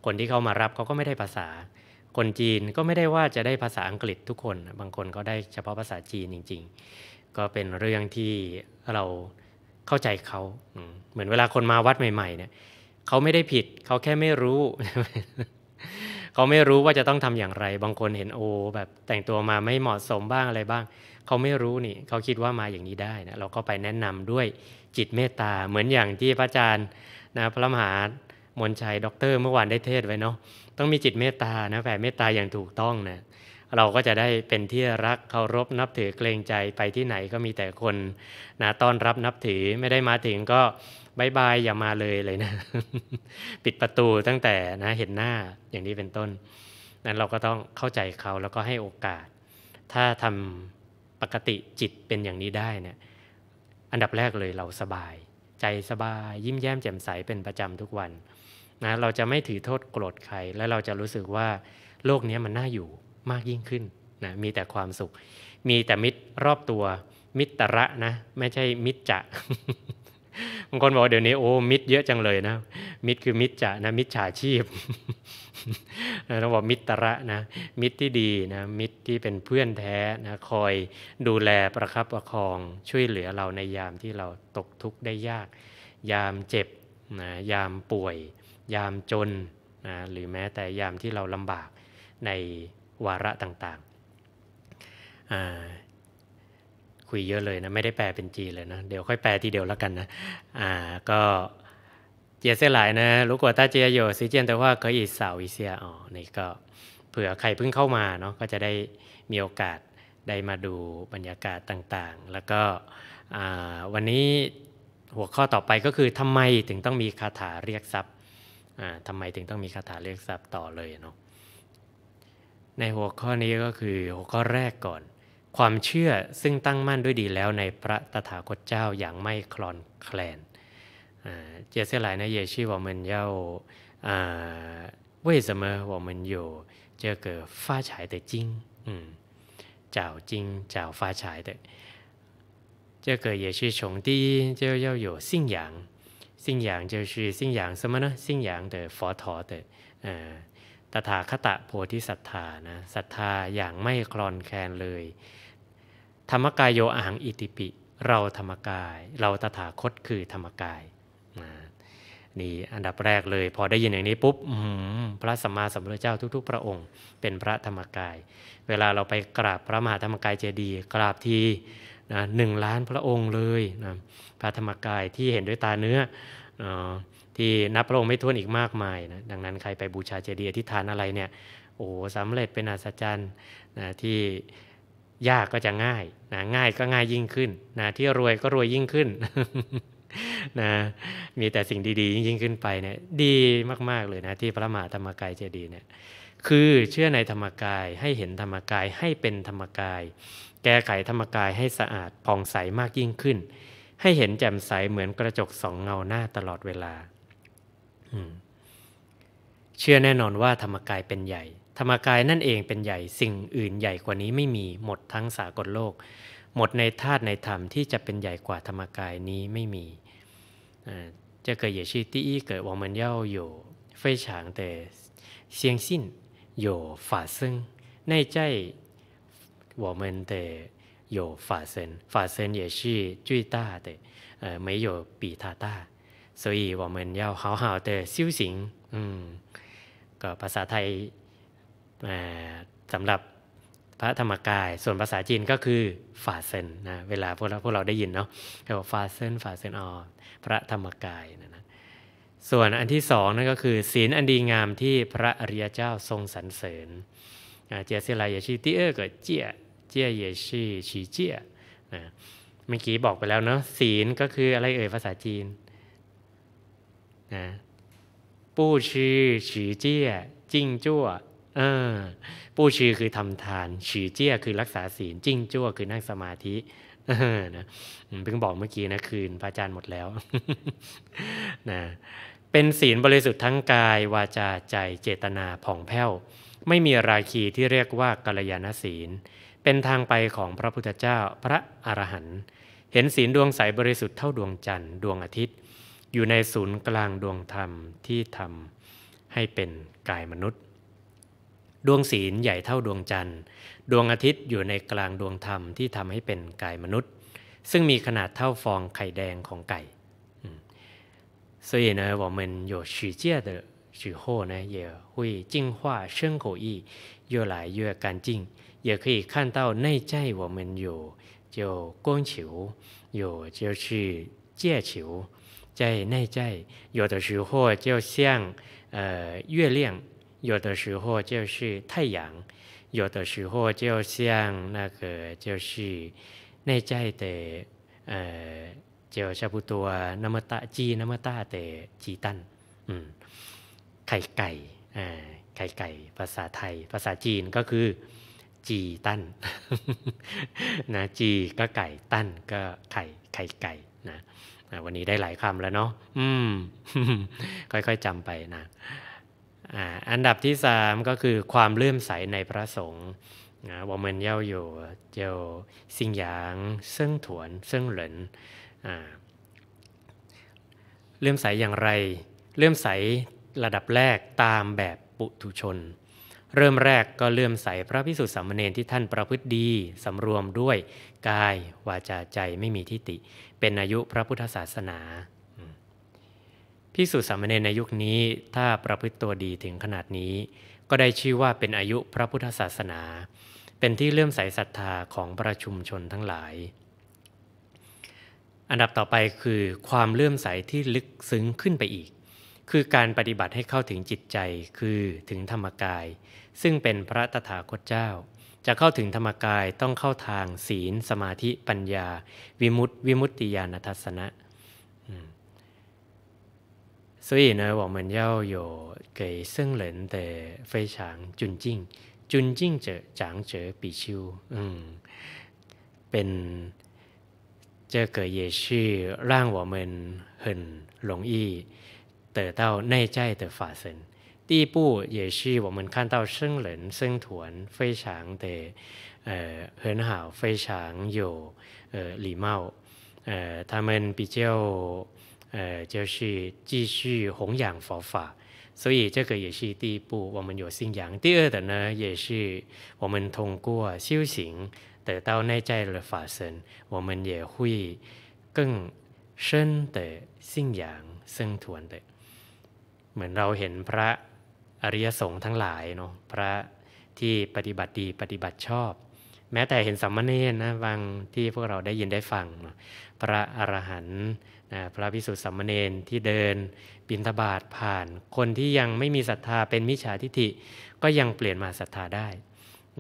คนที่เข้ามารับเขาก็ไม่ได้ภาษาคนจีนก็ไม่ได้ว่าจะได้ภาษาอังกฤษทุกคนบางคนก็ได้เฉพาะภาษาจีนจริง ๆ ก็เป็นเรื่องที่เราเข้าใจเขาเหมือนเวลาคนมาวัดใหม่ๆเนี่ยเขาไม่ได้ผิดเขาแค่ไม่รู้เขาไม่รู้ว่าจะต้องทำอย่างไร บางคนเห็นโอแบบแต่งตัวมาไม่เหมาะสมบ้างอะไรบ้างเขาไม่รู้นี่เขาคิดว่ามาอย่างนี้ได้นะเราก็ไปแนะนำด้วยจิตเมตตาเหมือนอย่างที่พระอาจารย์นะพระมหามนชัยด็อกเตอร์เมื่อวานได้เทศไว้เนาะ ต้องมีจิตเมตตานะแผ่เมตตาอย่างถูกต้องนะเราก็จะได้เป็นที่รักเคารพนับถือเกรงใจไปที่ไหนก็มีแต่คนนะต้อนรับนับถือไม่ได้มาถึงก็บายบายอย่ามาเลยเลยนะ ปิดประตูตั้งแต่นะเห็นหน้าอย่างนี้เป็นต้น นั้นเราก็ต้องเข้าใจเขาแล้วก็ให้โอกาส ถ้าทำปกติจิตเป็นอย่างนี้ได้เนะี่ย อันดับแรกเลยเราสบายใจสบาย ยิ้มแย้มแจ่มใส เป็นประจำทุกวันนะเราจะไม่ถือโทษโกรธใคร และเราจะรู้สึกว่าโลกนี้มันน่าอยู่มากยิ่งขึ้นนะมีแต่ความสุข มีแต่มิตรรอบตัว มิตรระนะ ไม่ใช่มิตรจะบางคนบอกเดี๋ยวนี้โอ้ มิดเยอะจังเลยนะ มิดคือมิดจะนะ มิดฉาชีพต้องบอกมิตระนะมิตรที่ดีนะมิตรที่เป็นเพื่อนแท้นะคอยดูแลประครับประคองช่วยเหลือเราในยามที่เราตกทุกข์ได้ยาก ยามเจ็บนะยามป่วย ยามจนนะหรือแม้แต่ยามที่เราลำบากในวาระต่างๆคุยเยอะเลยนะไม่ได้แปลเป็นจีเลยนะเดี๋ยวค่อยแปลทีเดียวแล้วกันนะอ่าก็เจียเสียหลายนะ รู้กว่าตาเจียโยซีเจียนแต่ว่าเคยอีสาวอีเซีย อ๋อนี่ก็เผื่อใครเพิ่งเข้ามาเนาะก็จะได้มีโอกาสได้มาดูบรรยากาศต่างๆ แล้วก็วันนี้หัวข้อต่อไปก็คือทำไมถึงต้องมีคาถาเรียกทรัพย์ทำไมถึงต้องมีคาถาเรียกทรัพย์ต่อเลยเนาะในหัวข้อนี้ก็คือหัวข้อแรกก่อนความเชื่อซึ่งตั้งมั่นด้วยดีแล้วในพระตถาคตเจ้าอย่างไม่คลอนแคลนเจเสหลายนะเยชีวอมันเย่าเว่ยเสมอวอมันอยู่เจอเกิดฟ้าฉายแต่จริงเจ้าจริงเจ้าฟ้าฉายแต่เจอเกิดเยชีชงตีเจ้าเย่าอยู่สิ่งอย่าง สิ่งอย่างเจ้าชีสิ่งอย่างสมนะสิ่งอย่างแต่ฟอทอแต่ตถาคตะโพธิสัทธานะศรัทธาอย่างไม่คลอนแคลนเลยธรรมกายโยอังอิติปิ เราธรรมกาย เราตถาคตคือธรรมกายนี่อันดับแรกเลยพอได้ยินอย่างนี้ปุ๊บ พระสัมมาสัมพุทธเจ้าทุกๆ พระองค์เป็นพระธรรมกาย เวลาเราไปกราบ พระมหาธรรมกายเจดีย์กราบทีนะหนึ่งล้านพระองค์เลยนะพระธรรมกายที่เห็นด้วยตาเนื้อที่นับพระองค์ไม่ท้วนอีกมากมายนะดังนั้นใครไปบูชาเจดีย์อธิษฐานอะไรเนี่ยโอ้สำเร็จเป็นอัศจรรย์นะที่ยากก็จะง่ายนะง่ายก็ง่ายยิ่งขึ้นนะที่รวยก็รวยยิ่งขึ้น นะ มีแต่สิ่งดีๆ ยิ่งขึ้นไป เนี่ย ดีมากๆเลยนะที่พระมหาธรรมกายเจดีเนี่ย คือเชื่อในธรรมกายให้เห็นธรรมกายให้เป็นธรรมกาย แก้ไขธรรมกายให้สะอาดผ่องใสมากยิ่งขึ้น ให้เห็นแจ่มใสเหมือนกระจกสอง เงาหน้าตลอดเวลาเชื่อแน่นอนว่าธรรมกายเป็นใหญ่ธรรมกายนั่นเองเป็นใหญ่สิ่งอื่นใหญ่กว่านี้ไม่มีหมดทั้งสากลโลก หมดในธาตุในธรรมที่จะเป็นใหญ่กว่าธรรมกายนี้ไม่มีจะเกิดเยชีตี้เกิดวังมันเย่าอยู่เฟฉางแต่เสียงสิ้นอยู่ฝาซึ่งในใจ我们的有法身，法身也是最大的，呃，没有比它大，所以我们要好好的修行。嗯，ก็ภาษาไทยสำหรับพระธรรมกายส่วนภาษาจีนก็คือฝาเซนนะเวลาพวกเราพวกเราได้ยินเนาะเขาบอกว่าฝาเซนฝาเซนอ๋อพระธรรมกายนะนะส่วนอันที่สองนั่นก็คือ ศีลอันดีงามที่พระอริยเจ้าทรงสรรเสริญเจียเสลายยชีตีเออเกิดเจียเจียเยชีชีเจียนะเมื่อกี้บอกไปแล้วเนาะศีลก็คืออะไรเอ่ยภาษาจีนนะปู้ชีชฉีเจียจิ้งจั่วปู้ชื่อคือทำทานฉีเจี้ยคือรักษาศีล จิ้งจั่วคือนั่งสมาธินะเพิ่งบอกเมื่อกี้นะคืนพระอาจารย์หมดแล้วนะเป็นศีลบริสุทธิ์ทั้งกาย วาจา ใจเจตนาผ่องแผ้ว ไม่มีราคีที่เรียกว่ากัลยาณศีล เป็นทางไปของพระพุทธเจ้าพระอรหันต์เห็นศีลดวงใสบริสุทธิ์เท่าดวงจันทร์ดวงอาทิตย์ อยู่ในศูนย์กลางดวงธรรมที่ทำให้เป็นกายมนุษย์ดวงศีลใหญ่เท่าดวงจันทร์ ดวงอาทิตย์อยู่ในกลางดวงธรรมที่ทำให้เป็นกายมนุษย์ ซึ่งมีขนาดเท่าฟองไข่แดงของไก่所以呢，我们有许界的时候呢，也会净化身口意，越来越干净。也可以看到内在我们有就光球，有就是界球，在内在有的时候就像呃月亮有的时候就是太阳，有的时候就像那个就是内在的呃，就差不多那么大鸡那么大的鸡蛋，嗯，ไข่ไก่อไข่ไก่ ภาษาไทย ภาษาจีนก็คือ จีตั้นนะจีก็ไก่ตั้นก็ไข่ไข่ไก่นะวันนี้ได้หลายคำแล้วเนาะอืมค่อยๆจำไปนะอันดับที่สามก็คือความเลื่อมใสในพระสงฆ์นะ我们น有就信仰หล生นเลื่อมใสอย่างไรเลื่อมใสระดับแรกตามแบบปุถุชน เริ่มแรกก็เลื่อมใสพระพิสุทธิสามเณรที่ท่านประพฤติดีสำรวมด้วยกายวาจาใจไม่มีทิฏฐิเป็นอายุพระพุทธศาสนาพิสุสามเณรในยุคนี้ถ้าประพฤติตัวดีถึงขนาดนี้ ก็ได้ชื่อว่าเป็นอายุพระพุทธศาสนา เป็นที่เลื่อมใสศรัทธาของประชุมชนทั้งหลาย อันดับต่อไปคือความเลื่อมใสที่ลึกซึ้งขึ้นไปอีก คือการปฏิบัติให้เข้าถึงจิตใจคือถึงธรรมกาย ซึ่งเป็นพระตถาคตเจ้า จะเข้าถึงธรรมกายต้องเข้าทาง ศีลสมาธิปัญญาวิมุตติวิมุตติญาณทัศนะ所以呢，我们要有给僧人的非常尊敬，尊敬者长者比丘，嗯，本这个也是让我们很容易得到内在的法身。第一步也是我们看到僧人僧团非常的呃很好，非常有呃礼貌，呃，他们比较。呃，就是继续弘扬佛法。所以这个也是第一步，我们有信仰。第二的呢，也是我们通过修行得到内在的法身，我们也会更深的信仰生存的。เหมือนเราเห็นพระอริยสงฆ์ทั้งหลายเนาะพระที่ปฏิบัติดีปฏิบัติชอบแม้แต่เห็นสัมมาเนนะบางที่พวกเราได้ยินได้ฟังพระอรหันต์พระพิสุทธิสัมมเนรที่เดินบินทบาทผ่าน คนที่ยังไม่มีศรัทธาเป็นมิจฉาทิฐิก็ยังเปลี่ยนมาศรัทธาได้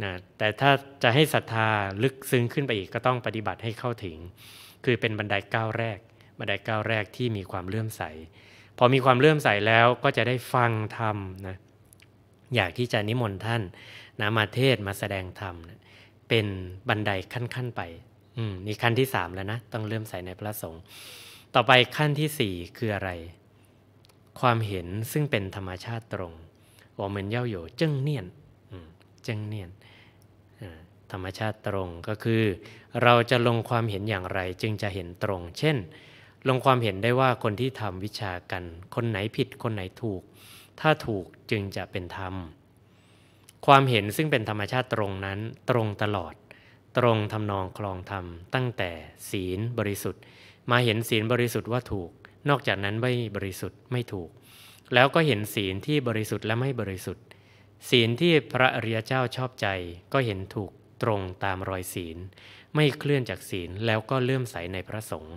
นะแต่ถ้าจะให้ศรัทธาลึกซึ้งขึ้นไปอีกก็ต้องปฏิบัติให้เข้าถึง คือเป็นบันไดก้าวแรก บันไดก้าวแรกที่มีความเลื่อมใส พอมีความเลื่อมใสแล้วก็จะได้ฟังธรรมนะ อยากที่จะนิมนต์ท่านนะมาเทศมาแสดงธรรมนะเป็นบันไดขั้นๆไป อืมนี่ขั้นที่สามแล้วนะ ต้องเลื่อมใสในพระสงฆ์ต่อไปขั้นที่ 4 คืออะไร ความเห็นซึ่งเป็นธรรมชาติตรง่าเหมือนเย่าโยเจิ้งเนียนเจิ้งเนียน ธรรมชาติตรงก็คือ เราจะลงความเห็นอย่างไรจึงจะเห็นตรง เช่น ลงความเห็นได้ว่าคนที่ทำวิชากัน คนไหนผิด คนไหนถูก ถ้าถูกจึงจะเป็นธรรม ความเห็นซึ่งเป็นธรรมชาติตรงนั้นตรงตลอด ตรงทำนองคลองธรรม ตั้งแต่ศีลบริสุทธิ์มาเห็นศีลบริสุทธิ์ว่าถูก นอกจากนั้นไม่บริสุทธิ์ไม่ถูก แล้วก็เห็นศีลที่บริสุทธิ์และไม่บริสุทธิ์ ศีลที่พระอริยเจ้าชอบใจก็เห็นถูกตรงตามรอยศีล ไม่เคลื่อนจากศีลแล้วก็เลื่อมใสในพระสงฆ์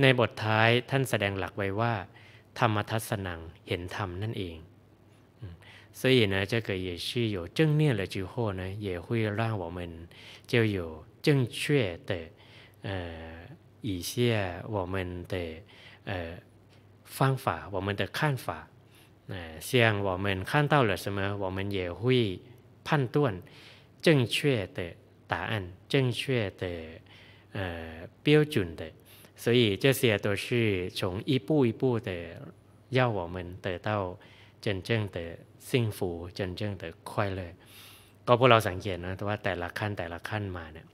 ในบทท้ายท่านแสดงหลักไว้ว่า ธรรมทัศนังเห็นธรรมนั่นเองึ่่่่งงเเเเเนนนจจจากิดยยยยยชีโละหร所以เจ้าอยู่จึงเชื่อแต่เอ่อ一些我们的呃方法，我们的看法，呃，像我们看到了什么，我们也会判断正确的答案，正确的呃标准的。所以这些都是从一步一步的，要我们得到真正的幸福，真正的快乐。高果老神看见呢，都是说，แต่ละขั้นแต่ละขั้นมาเนี่ย。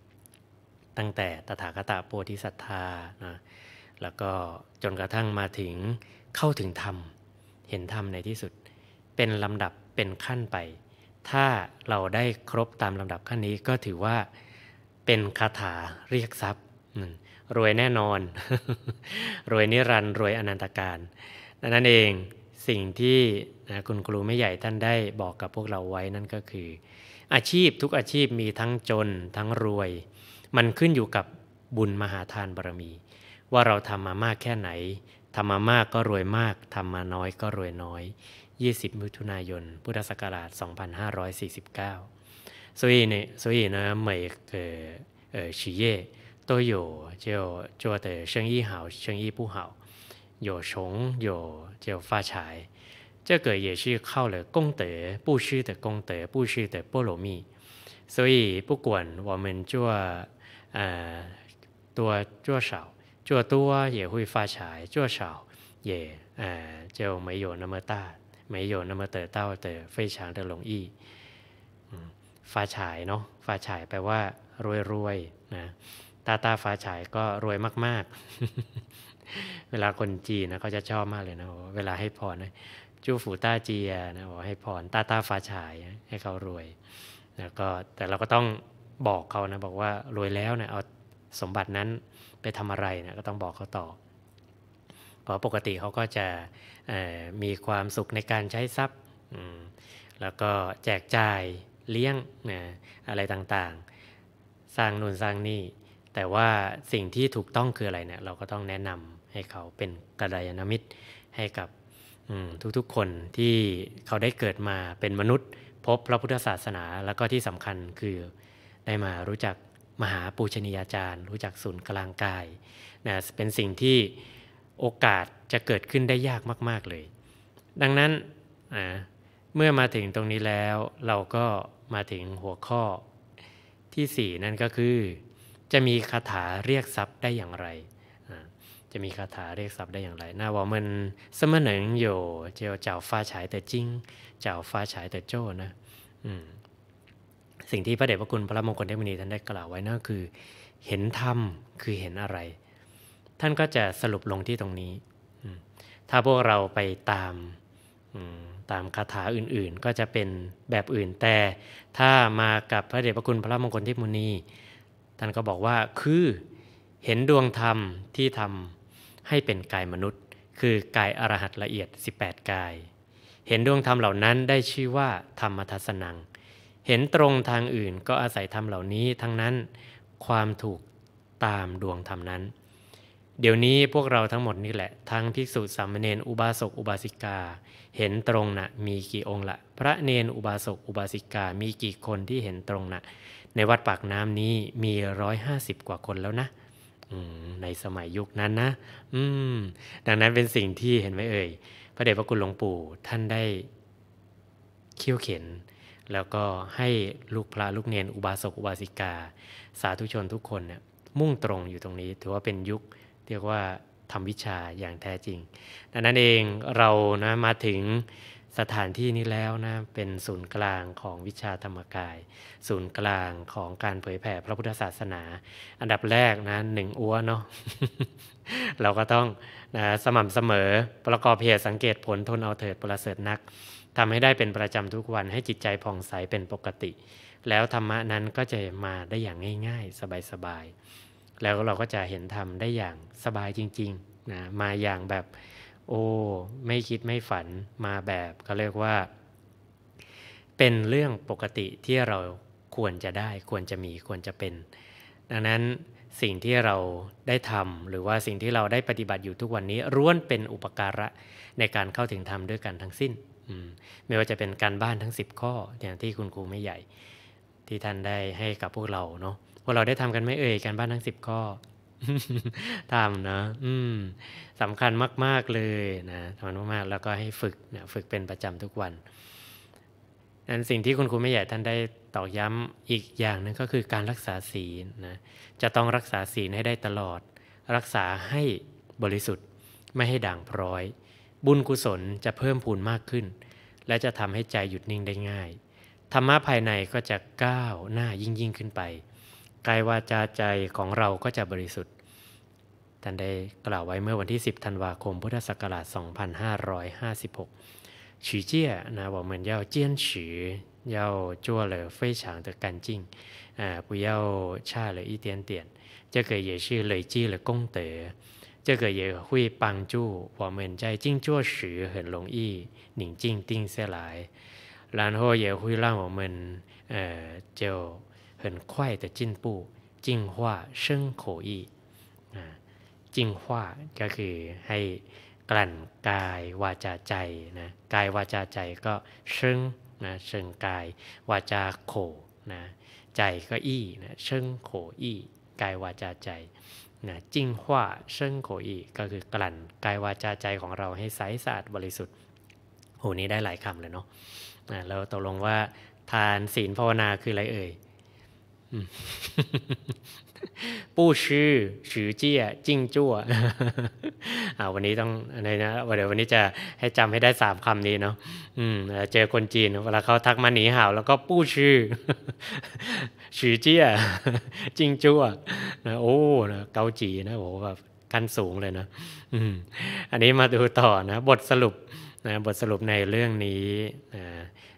ตั้งแต่ตถาคตโพธิสัตธานะแล้วก็จนกระทั่งมาถึงเข้าถึงธรรม เห็นธรรมในที่สุด เป็นลำดับเป็นขั้นไป ถ้าเราได้ครบตามลำดับขั้นนี้ก็ถือว่าเป็นคาถาเรียกทรัพย์รวยแน่นอน รวยนิรันดร์รวยอนันตการดังนั้นเอง สิ่งที่คุณครูไม่ใหญ่ท่านได้บอกกับพวกเราไว้นั่นก็คือ อาชีพทุกอาชีพมีทั้งจนทั้งรวยมันขึ้นอยู่กับบุญมหาทานบารมี ว่าเราทำมามากแค่ไหนทำมามากก็รวยมากทำมาน้อยก็รวยน้อย20มิถุนายนพุทธศักราช2549สุยเนสุยนะเมย์เออเออชีเย่ตัวอยู่เจ้าจัวเตอเชิงยี่เหาเชิงยี่ผู้เหาโยชงโยเจ้าฟ้าฉาย这个也是靠了功德布施的功德布施的波罗蜜，所以不管我们做多多少做多也会发财，做少也呃就没有那么大，没有那么得到的非常的容易。嗯，发财เนาะ发财แปลว่ารวยรวยนะตาตาฟ้าฉายก็รวยมาก ๆ เวลาคนจีนนะเขาจะชอบมากเลยนะเวลาให้พรนะจูฝูต้าเจียนะบอกให้พรตาตาฟ้าฉายให้เขารวยแล้วก็แต่เราก็ต้องบอกเขานะ บอกว่ารวยแล้วเนี่ยเอาสมบัตินั้นไปทำอะไรเนี่ยก็ต้องบอกเขาต่อ เพราะปกติเขาก็จะมีความสุขในการใช้ทรัพย์ แล้วก็แจกจ่ายเลี้ยงอะไรต่าง ๆ สร้างนู่นสร้างนี่แต่ว่าสิ่งที่ถูกต้องคืออะไรเนี่ยเราก็ต้องแนะนำให้เขาเป็นกระดายนามิตรให้กับทุก ๆคนที่เขาได้เกิดมาเป็นมนุษย์พบพระพุทธศาสนา แล้วก็ที่สำคัญคือได้มารู้จักมหาปูชนียาจารย์ รู้จักศูนย์กลางกายนะเป็นสิ่งที่โอกาสจะเกิดขึ้นได้ยากมาก ๆเลย ดังนั้นนะเมื่อมาถึงตรงนี้แล้วเราก็มาถึงหัวข้อที่ 4 นั่นก็คือจะมีคาถาเรียกทรัพย์ได้อย่างไรจะมีคาถาเรียกทรัพย์ได้อย่างไรหน้าว่ามันสมนึงอยู่เจ้าเจ้าฟ้าฉายแต่จริงเจ้าฟ้าฉายแต่โจ้นะ อืมสิ่งที่พระเดชพระคุณพระมงคลเทพมุนีท่านได้กล่าวไว้นั่นคือ เห็นธรรมคือเห็นอะไร ท่านก็จะสรุปลงที่ตรงนี้ ถ้าพวกเราไปตามตามคาถาอื่นๆ ก็จะเป็นแบบอื่น แต่ถ้ามากับพระเดชพระคุณพระมงคลเทพมุนีท่านก็บอกว่าคือเห็นดวงธรรมที่ทำให้เป็นกายมนุษย์ คือกายอรหัตละเอียด 18กายเห็นดวงธรรมเหล่านั้นได้ชื่อว่าธรรมทัศนังเห็นตรงทางอื่นก็อาศัยธรรมเหล่านี้ทั้งนั้นความถูกตามดวงธรรมนั้น เดี๋ยวนี้พวกเราทั้งหมดนี่แหละทั้งภิกษุสามเณรอุบาสกอุบาสิกาเห็นตรงนะมีกี่องค์ละพระเนนอุบาสกอุบาสิกามีกี่คนที่เห็นตรงนะในวัดปากน้ำนี้มีร้อยห้าสิบกว่าคนแล้วนะในสมัยยุคนั้นนะดังนั้นเป็นสิ่งที่เห็นไหมเอ่ยพระเดชพระคุณหลวงปู่ท่านได้เขี้ยวเข็นแล้วก็ให้ลูกพระลูกเนนอุบาสกอุบาสิกา สาธุชนทุกคนเนี่ยมุ่งตรงอยู่ตรงนี้ ถือว่าเป็นยุคเรียกว่าทำวิชาอย่างแท้จริง ดังนั้นเองเรานะมาถึงสถานที่นี้แล้วนะเป็นศูนย์กลางของวิชาธรรมกาย ศูนย์กลางของการเผยแผ่พระพุทธศาสนา อันดับแรกนะหนึ่งอ้วเนาะเราก็ต้องนะสม่ำเสมอประกอบเหตุสังเกตผลทนเอาเถิดประเสริฐนักทำให้ได้เป็นประจำทุกวันให้จิตใจผ่องใสเป็นปกติ แล้วธรรมะนั้นก็จะมาได้อย่างง่าย ๆ สบายๆแล้วเราก็จะเห็นธรรมได้อย่างสบายจริงๆนะมาอย่างแบบ โอ้ไม่คิดไม่ฝัน มาแบบก็เรียกว่า เป็นเรื่องปกติที่เราควรจะได้ควรจะมีควรจะเป็น ดังนั้นสิ่งที่เราได้ทำหรือว่าสิ่งที่เราได้ปฏิบัติอยู่ทุกวันนี้ร้วนเป็นอุปการะในการเข้าถึงธรรมด้วยกันทั้งสิ้นไม่ว่าจะเป็นการบ้านทั้ง 10 ข้อ อย่างที่คุณครูไม่ใหญ่ที่ท่านได้ให้กับพวกเราเนาะพวกเราได้ทำกันไม่เอ่ย การบ้านทั้ง 10 ข้อทำเนาะอืมสำคัญมากๆเลยนะสำคัญมากๆแล้วก็ให้ฝึกนฝึกเป็นประจำทุกวันนั้นสิ่งที่คุณครูไม่ใหญ่ท่านได้ตอกย้ำอีกอย่างนึง ก็คือการรักษาศีลนะจะต้องรักษาศีลให้ได้ตลอด รักษาให้บริสุทธิ์ไม่ให้ด่างพร้อยบุญกุศลจะเพิ่มพูนมากขึ้น และจะทำให้ใจหยุดนิ่งได้ง่าย ธรรมะภายในก็จะก้าวหน้ายิ่งยิ่งขึ้นไป กายวาจาใจของเราก็จะบริสุทธิ์ ท่านได้กล่าวไว้เมื่อวันที่ 10 ธันวาคม พุทธศักราช2556 ฉีเจี้ยนะบอกเหมือนเย่าเจี้ยนฉีเย่าจั่วเลยเฟ่ฉางตะกันจิ้งอ่าชชาเเเเเลยยยยอีีีนนตจะก่อเลยจี้เลยกงเต๋อ这个也会帮助我们在静坐时很容易宁静定下来，然后也会让我们呃就很快的进步净化身口意啊，净化就็คือให้กลั่นกายวาจาใจนะกายวาจาใจก็เชิงนะเชิงกายวาจาโขนะใจก็อี้นะเชิงโขอี้กายวาจาใจนะจิงหว่าเชิงโขอีก็คือกลั่นกายวาจาใจของเราให้ใสสะอาดบริสุทธิ์โหนี้ได้หลายคำเลยเนาะนะแล้วตกลงว่าทานศีลภาวนาคืออะไรเอ่ยปู้ชื่อ ชือเจี้ยจิ้งจั่ววันนี้ต้องอะไรนะวันเดี๋ยววันนี้จะให้จำให้ได้สามคำนี้เนาะอืม เจอคนจีนเวลาเขาทักมาหนีห่าวแล้วก็ปู้ชื่อ ชือเจี้ยจิ้งจั่วนะโอ้นะเกาจีนะโอหแบบขั้นสูงเลยนะอืมอันนี้มาดูต่อนะ บทสรุปนะบทสรุปในเรื่องนี้นะ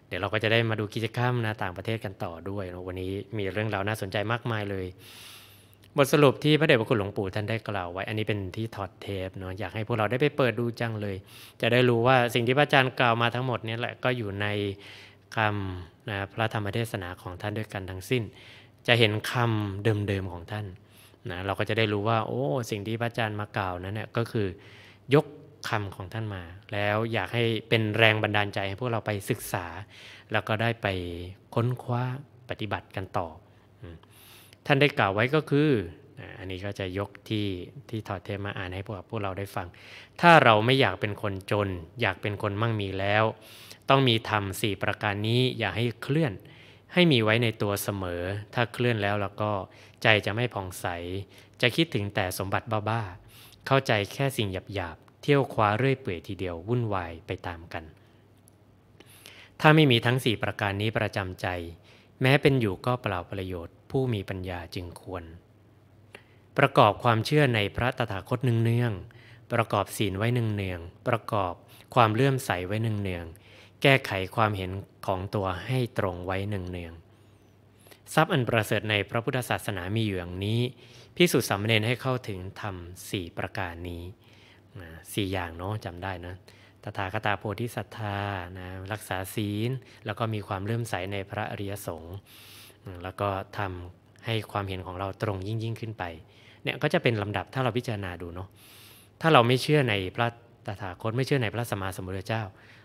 เดี๋ยวเราก็จะได้มาดูกิจกรรมนะต่างประเทศกันต่อด้วยนะวันนี้มีเรื่องราวน่าสนใจมากมายเลยบทสรุปที่พระเดชพระคุณหลวงปู่ท่านได้กล่าวไว้ อันนี้เป็นที่ถอดเทปเนาะ อยากให้พวกเราได้ไปเปิดดูจังเลย จะได้รู้ว่าสิ่งที่พระอาจารย์กล่าวมาทั้งหมดนี่แหละ ก็อยู่ในคำนะพระธรรมเทศนาของท่านด้วยกันทั้งสิ้น จะเห็นคำเดิมๆของท่านนะเราก็จะได้รู้ว่า โอ้ สิ่งที่พระอาจารย์มากล่าวนั้นเนี่ยก็คือ ยกคำของท่านมา แล้วอยากให้เป็นแรงบันดาลใจให้พวกเราไปศึกษา แล้วก็ได้ไปค้นคว้าปฏิบัติกันต่อท่านได้กล่าวไว้ก็คือ อันนี้ก็จะยกที่ที่ถอดเทมาอ่านให้พวกพวกเราได้ฟัง ถ้าเราไม่อยากเป็นคนจน อยากเป็นคนมั่งมีแล้ว ต้องมีธรรมสี่ประการนี้อย่าให้เคลื่อน ให้มีไว้ในตัวเสมอ ถ้าเคลื่อนแล้วแล้วก็ใจจะไม่ผ่องใส จะคิดถึงแต่สมบัติบ้าๆเข้าใจแค่สิ่งหยาบๆ เที่ยวคว้าเรื่อยเปื่อยทีเดียววุ่นวายไปตามกัน ถ้าไม่มีทั้งสี่ประการนี้ประจำใจ แม้เป็นอยู่ก็เปล่าประโยชน์ผู้มีปัญญาจึงควร ประกอบความเชื่อในพระตถาคตเนืองๆประกอบศีลไว้เนืองๆประกอบความเลื่อมใสไว้เนืองๆแก้ไขความเห็นของตัวให้ตรงไว้เนืองๆทรัพย์อันประเสริฐในพระพุทธศาสนามีอยู่อย่างนี้พิสุสำมเนนให้เข้าถึงทำสี่ประการนี้สี่อย่างเนาะจำได้นะ ตถาคตาโพธิสัตธานะรักษาศีลแล้วก็มีความเลื่อมใสในพระอริยสงฆ์แล้วก็ทำให้ความเห็นของเราตรงยิ่งยิ่งขึ้นไป เนี่ยก็จะเป็นลำดับถ้าเราพิจารณาดูเนาะ ถ้าเราไม่เชื่อในพระตถาคตไม่เชื่อในพระสัมมาสัมพุทธเจ้า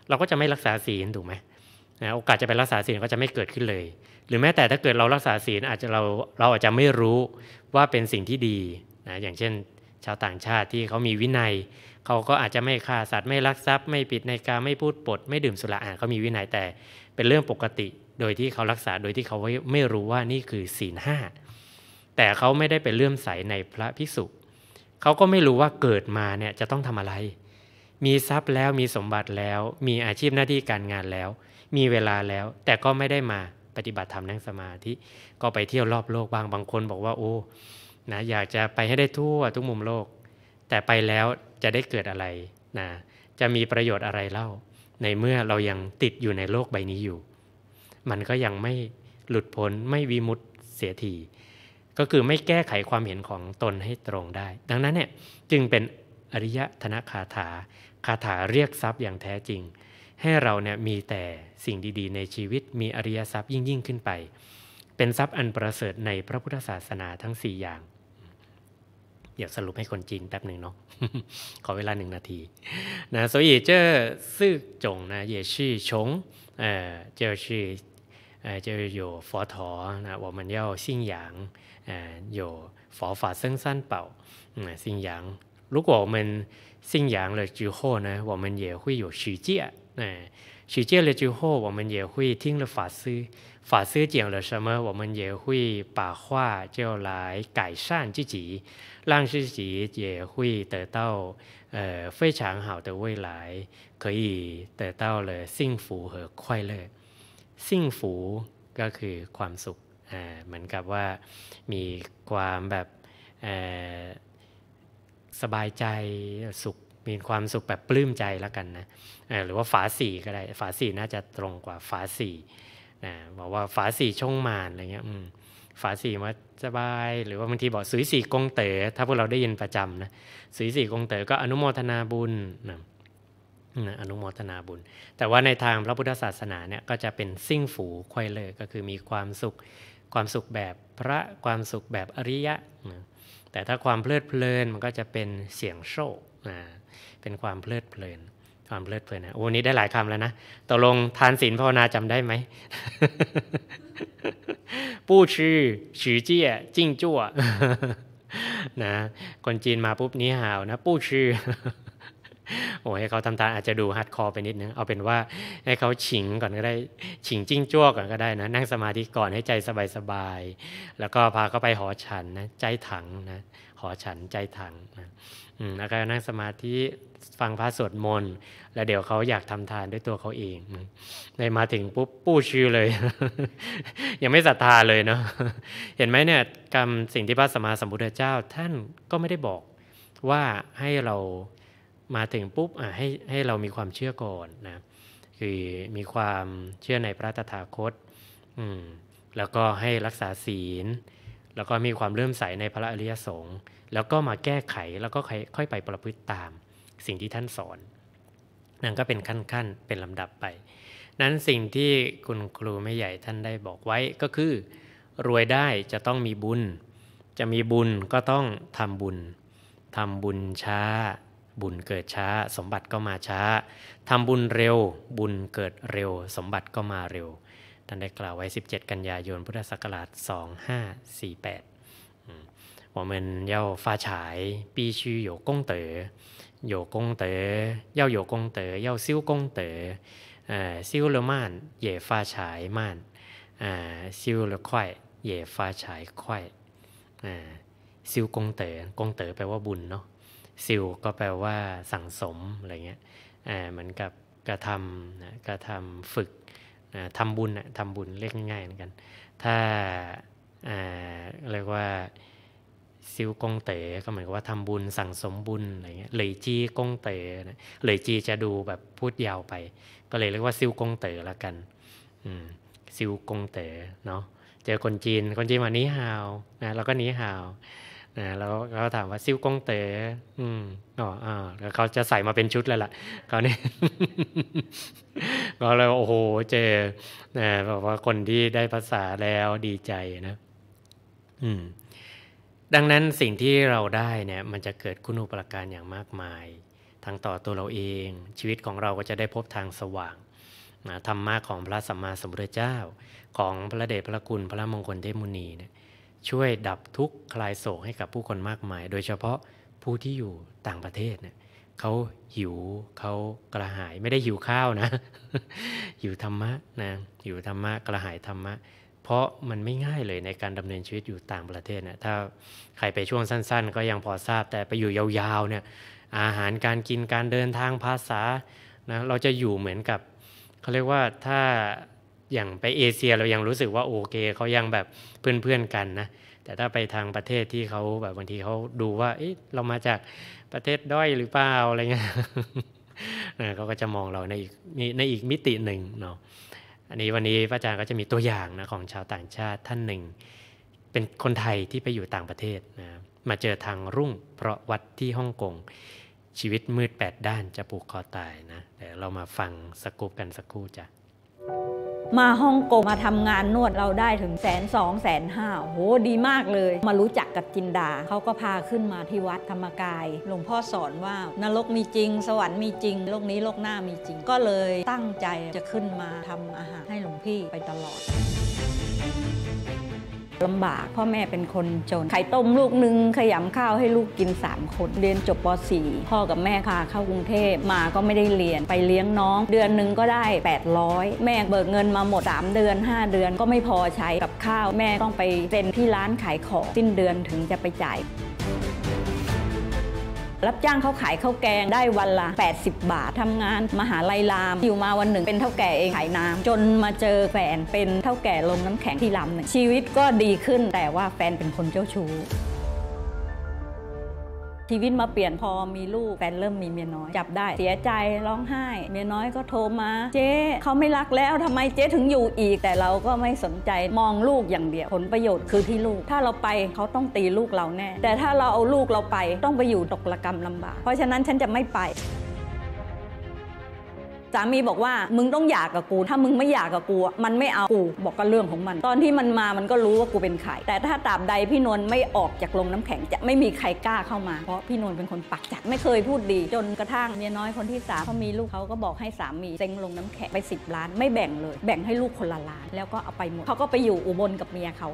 เราก็จะไม่รักษาศีลถูกไหม โอกาสจะไปรักษาศีลก็จะไม่เกิดขึ้นเลย หรือแม้แต่ถ้าเกิดเรารักษาศีลอาจจะเราเราอาจจะไม่รู้ว่าเป็นสิ่งที่ดีนะ อย่างเช่น ชาวต่างชาติที่เขามีวินัยเขาก็อาจจะไม่ฆ่าสัตว์ ไม่ลักทรัพย์ ไม่ปิดในกาไม่พูดปดไม่ดื่มสุราอ่านเขามีวินัยแต่เป็นเรื่องปกติโดยที่เขารักษาโดยที่เขาไม่รู้ว่านี่คือศีลห้า แต่เขาไม่ได้ไปเลื่อมใสในพระภิกษุ เขาก็ไม่รู้ว่าเกิดมาเนี่ยจะต้องทำอะไร มีทรัพย์แล้วมีสมบัติแล้ว มีอาชีพหน้าที่การงานแล้ว มีเวลาแล้ว แต่ก็ไม่ได้มาปฏิบัติธรรมนั่งสมาธิ ก็ไปเที่ยวรอบโลกบางบางคนบอกว่าโอ้ นะอยากจะไปให้ได้ทั่วทุกมุมโลก แต่ไปแล้วจะได้เกิดอะไรนะ จะมีประโยชน์อะไรเล่า ในเมื่อเรายังติดอยู่ในโลกใบนี้อยู่มันก็ยังไม่หลุดพ้นไม่วิมุตเสียทีก็คือไม่แก้ไขความเห็นของตนให้ตรงได้ ดังนั้นเนี่ยจึงเป็นอริยธนคาถาคาถาเรียกทรัพย์อย่างแท้จริง ให้เราเนี่ยมีแต่สิ่งดี ๆ ในชีวิตมีอริยทรัพย์ยิ่งยิ่งขึ้นไป เป็นทรัพย์อันประเสริฐในพระพุทธศาสนาทั้ง 4 อย่างเดี๋ยวสรุปให้คนจีนแป๊บหนึ่งเนาะขอเวลาหนึ่งนาทีนะโซซอออจจเเื่งนะยช所以这四อ呢也是从呃ชี呃，就有佛陀，那我们要信仰，呃，有佛法僧三宝，嗯，信仰。如果我们信仰了之后呢，我们也会有实践，嗯，实践了之后，我们也会听了法师，法师讲了什么，我们也会把话就来改善自己，让自己也会得到呃非常好的未来，可以得到了幸福和快乐。ซิ่งฝูก็คือความสุข เหมือนกับว่ามีความแบบสบายใจสุข มีความสุขแบบปลื้มใจแล้วกันนะ หรือว่าฝาสี่ก็ได้ ฝาสี่น่าจะตรงกว่าฝาสี่นะบอกว่าฝาสี่ช่องมานอะไรเงี้ยฝาสี่มาสบาย หรือว่าบางทีบอกสุยสี่กงเต๋อ ถ้าพวกเราได้ยินประจำนะสุยสี่กงเต๋อก็อนุโมทนาบุญนะอนุโมทนาบุญ แต่ว่าในทางพระพุทธศาสนาเนี่ยก็จะเป็นซิ่งฝูควยเลยก็คือมีความสุขความสุขแบบพระความสุขแบบอริยะแต่ถ้าความเพลิดเพลินมันก็จะเป็นเสียงโชคเป็นความเพลิดเพลินความเพลิดเพลินนะโอ้นี้ได้หลายคำแล้วนะตกลงทานศีลภาวนาจำได้ไหมปู้ชื่อฉีเจี้ยจิ้งจั่วนะ คนจีนมาปุ๊บนี้หาวนะปู้ชื่อโอ้ให้เขาทำตาอาจจะดูฮาร์ดคอร์ไปนิดนึง เอาเป็นว่าให้เขาฉิงก่อนก็ได้ฉิงจิ้งจ้วก่อนก็ได้นะ นั่งสมาธิก่อนให้ใจสบายๆ แล้วก็พาเขาไปหอฉันนะ ใจถังนะหอฉันใจถังนะแล้วก็นั่งสมาธิฟังพระสวดมนต์ แล้วเดี๋ยวเขาอยากทำทานด้วยตัวเขาเองได้มาถึงปุ๊บปู้ชื่อเลย ยังไม่ศรัทธาเลยเนาะ เห็นไหมเนี่ย กรรมสิ่งที่พระสมมาสมุทธเจ้าท่านก็ไม่ได้บอกว่าให้เรามาถึงปุ๊บให้ให้เรามีความเชื่อก่อนนะ คือมีความเชื่อในพระตถาคต อืมแล้วก็ให้รักษาศีล แล้วก็มีความเริ่มใสในพระอริยสงฆ์แล้วก็มาแก้ไขแล้วก็ค่อยไปประพฤติตาม สิ่งที่ท่านสอน นั่นก็เป็นขั้นๆ เป็นลำดับไป นั้นสิ่งที่คุณครูไม่ใหญ่ท่านได้บอกไว้ก็คือ รวยได้จะต้องมีบุญ จะมีบุญก็ต้องทำบุญทำบุญช้าบุญเกิดช้าสมบัติก็มาช้า ทำบุญเร็วบุญเกิดเร็วสมบัติก็มาเร็วท่านได้กล่าวไว้ 17 กันยายนพุทธศักราช 2548หัวเมันเย่าฟาฉาย ปีชื่อโยกงเตอโยกงเตอเย่าโยกงเตอเย่าซิ่วกงเตออซิ่วเลม่านเย่ฟาฉายม่านซิ่วเลไข่เย่ฟาฉายคข่อ่ซิ่วกงเตอกงเตอแปลว่าบุญเนาะซิลก็แปลว่าสั่งสมอะไรเงี้ยเหมือนกับกระทำนะกระทำฝึกทำบุญนะทำบุญเรียกง่ายๆกัน ถ้าเรียกว่าซิวกงเต๋ก็หมายว่าทำบุญสั่งสมบุญอะไรเงี้ยเหลยจีกงเต๋เหลยจีจะดูแบบพูดยาวไป ก็เลยเรียกว่าซิวกงเต๋ละกันซิวกงเต๋เนาะ เจอคนจีนคนจีนมานี้ฮาวนะเราก็นี้ฮาวนะแล้วเ็าถามว่าซิ่วกงเต๋ออืมอ๋ออ่าเขาจะใส่มาเป็นชุดแล้วล่ะ เขาเนี่ย ก็เลยโอ้โห เจนะบอกว่าคนที่ได้ภาษาแล้วดีใจนะ อืมดังนั้นสิ่งที่เราได้เนี่ย มันจะเกิดคุณูปการอย่างมากมาย ทางต่อตัวเราเอง ชีวิตของเราก็จะได้พบทางสว่างนะธรรมะของพระสัมมาสัมพุทธเจ้า ของพระเดชพระคุณพระมงคลเทพมุนีเนี่ยช่วยดับทุกข์คลายโศกให้กับผู้คนมากมาย โดยเฉพาะผู้ที่อยู่ต่างประเทศเนี่ยเขาหิวเขากระหาย ไม่ได้หิวข้าวนะ หิวธรรมะนะ หิวธรรมะกระหายธรรมะ เพราะมันไม่ง่ายเลยในการดำเนินชีวิตอยู่ต่างประเทศนะถ้าใครไปช่วงสั้นๆ ก็ยังพอทราบ แต่ไปอยู่ยาวๆเนี่ย อาหาร การกิน การเดินทาง ภาษา นะ เราจะอยู่เหมือนกับเขาเรียกว่าถ้าอย่างไปเอเชียเรายังรู้สึกว่าโอเคเขายังแบบเพื่อนๆกันนะแต่ถ้าไปทางประเทศที่เขาแบบบางทีเขาดูว่าเอ๊ะเรามาจากประเทศด้อยหรือเปล่าอะไรเงี้ยนะเขาก็จะมองเราในอีกในอีกมิติหนึ่งเนาะอันนี้วันนี้พระอาจารย์ก็จะมีตัวอย่างนะของชาวต่างชาติท่านหนึ่งเป็นคนไทยที่ไปอยู่ต่างประเทศนะมาเจอทางรุ่งเพราะวัดที่ฮ่องกงชีวิตมืดแปดด้านจะปลูกคอตายนะเดี๋ยวเรามาฟังสกูปกันสักครู่จ้ะมาฮ่องกงมาทำงานนวดเราได้ถึงแสนสองแสนห้าโหดีมากเลย มารู้จักกับจินดาเขาก็พาขึ้นมาที่วัดธรรมกาย หลวงพ่อสอนว่านรกมีจริง สวรรค์มีจริง โลกนี้โลกหน้ามีจริงก็เลยตั้งใจจะขึ้นมาทำอาหารให้หลวงพี่ไปตลอดลำบากพ่อแม่เป็นคนจนไข่ต้มลูกหนึ่งขยำข้าวให้ลูกกิน 3 คนเรียนจบป .4 พ่อกับแม่พาเข้ากรุงเทพมาก็ไม่ได้เรียนไปเลี้ยงน้อง เดือนหนึ่งก็ได้ 800 แม่เบิกเงินมาหมด 3 เดือน 5 เดือนก็ไม่พอใช้กับข้าวแม่ต้องไปเซ็นที่ร้านขายของสิ้นเดือนถึงจะไปจ่ายรับจ้างเขาขายข้าวแกงได้วันละ 80 บาททำงาน มหาลัยราม อยู่มาวันหนึ่งเป็นเท่าแก่เอง ขายน้ำ จนมาเจอแฟนเป็นเท่าแก่ลงน้ำแข็งที่รำหนึ่งชีวิตก็ดีขึ้นแต่ว่าแฟนเป็นคนเจ้าชู้ชีวิตมาเปลี่ยนพอมีลูกแฟนเริ่มมีเมียน้อย จับได้ เสียใจร้องไห้ เมียน้อยก็โทรมาเจ๊ เขาไม่รักแล้วทำไมเจ๊ถึงอยู่อีกแต่เราก็ไม่สนใจมองลูกอย่างเดียว ผลประโยชน์คือที่ลูก ถ้าเราไปเขาต้องตีลูกเราแน่แต่ถ้าเราเอาลูกเราไป ต้องไปอยู่ตกระกรรมลำบากเพราะฉะนั้นฉันจะไม่ไปสามีบอกว่ามึงต้องหย่ากับกูถ้ามึงไม่หย่ากับกูมันไม่เอากูบอกก็เรื่องของมัน ตอนที่มันมามันก็รู้ว่ากูเป็นใครแต่ถ้าตราบใดพี่นนท์ไม่ออกจากโรงน้ำแข็งจะไม่มีใครกล้าเข้ามา เพราะพี่นนท์เป็นคนปักจัดไม่เคยพูดดี จนกระทั่งเมียน้อยคนที่สามเขามีลูกเขาก็บอกให้สามีเซ็งลงน้ำแข็งไป 10 ล้านไม่แบ่งเลย แบ่งให้ลูกคนละล้าน แล้วก็เอาไปหมดเขาก็ไปอยู่อุบลกับเมียเขา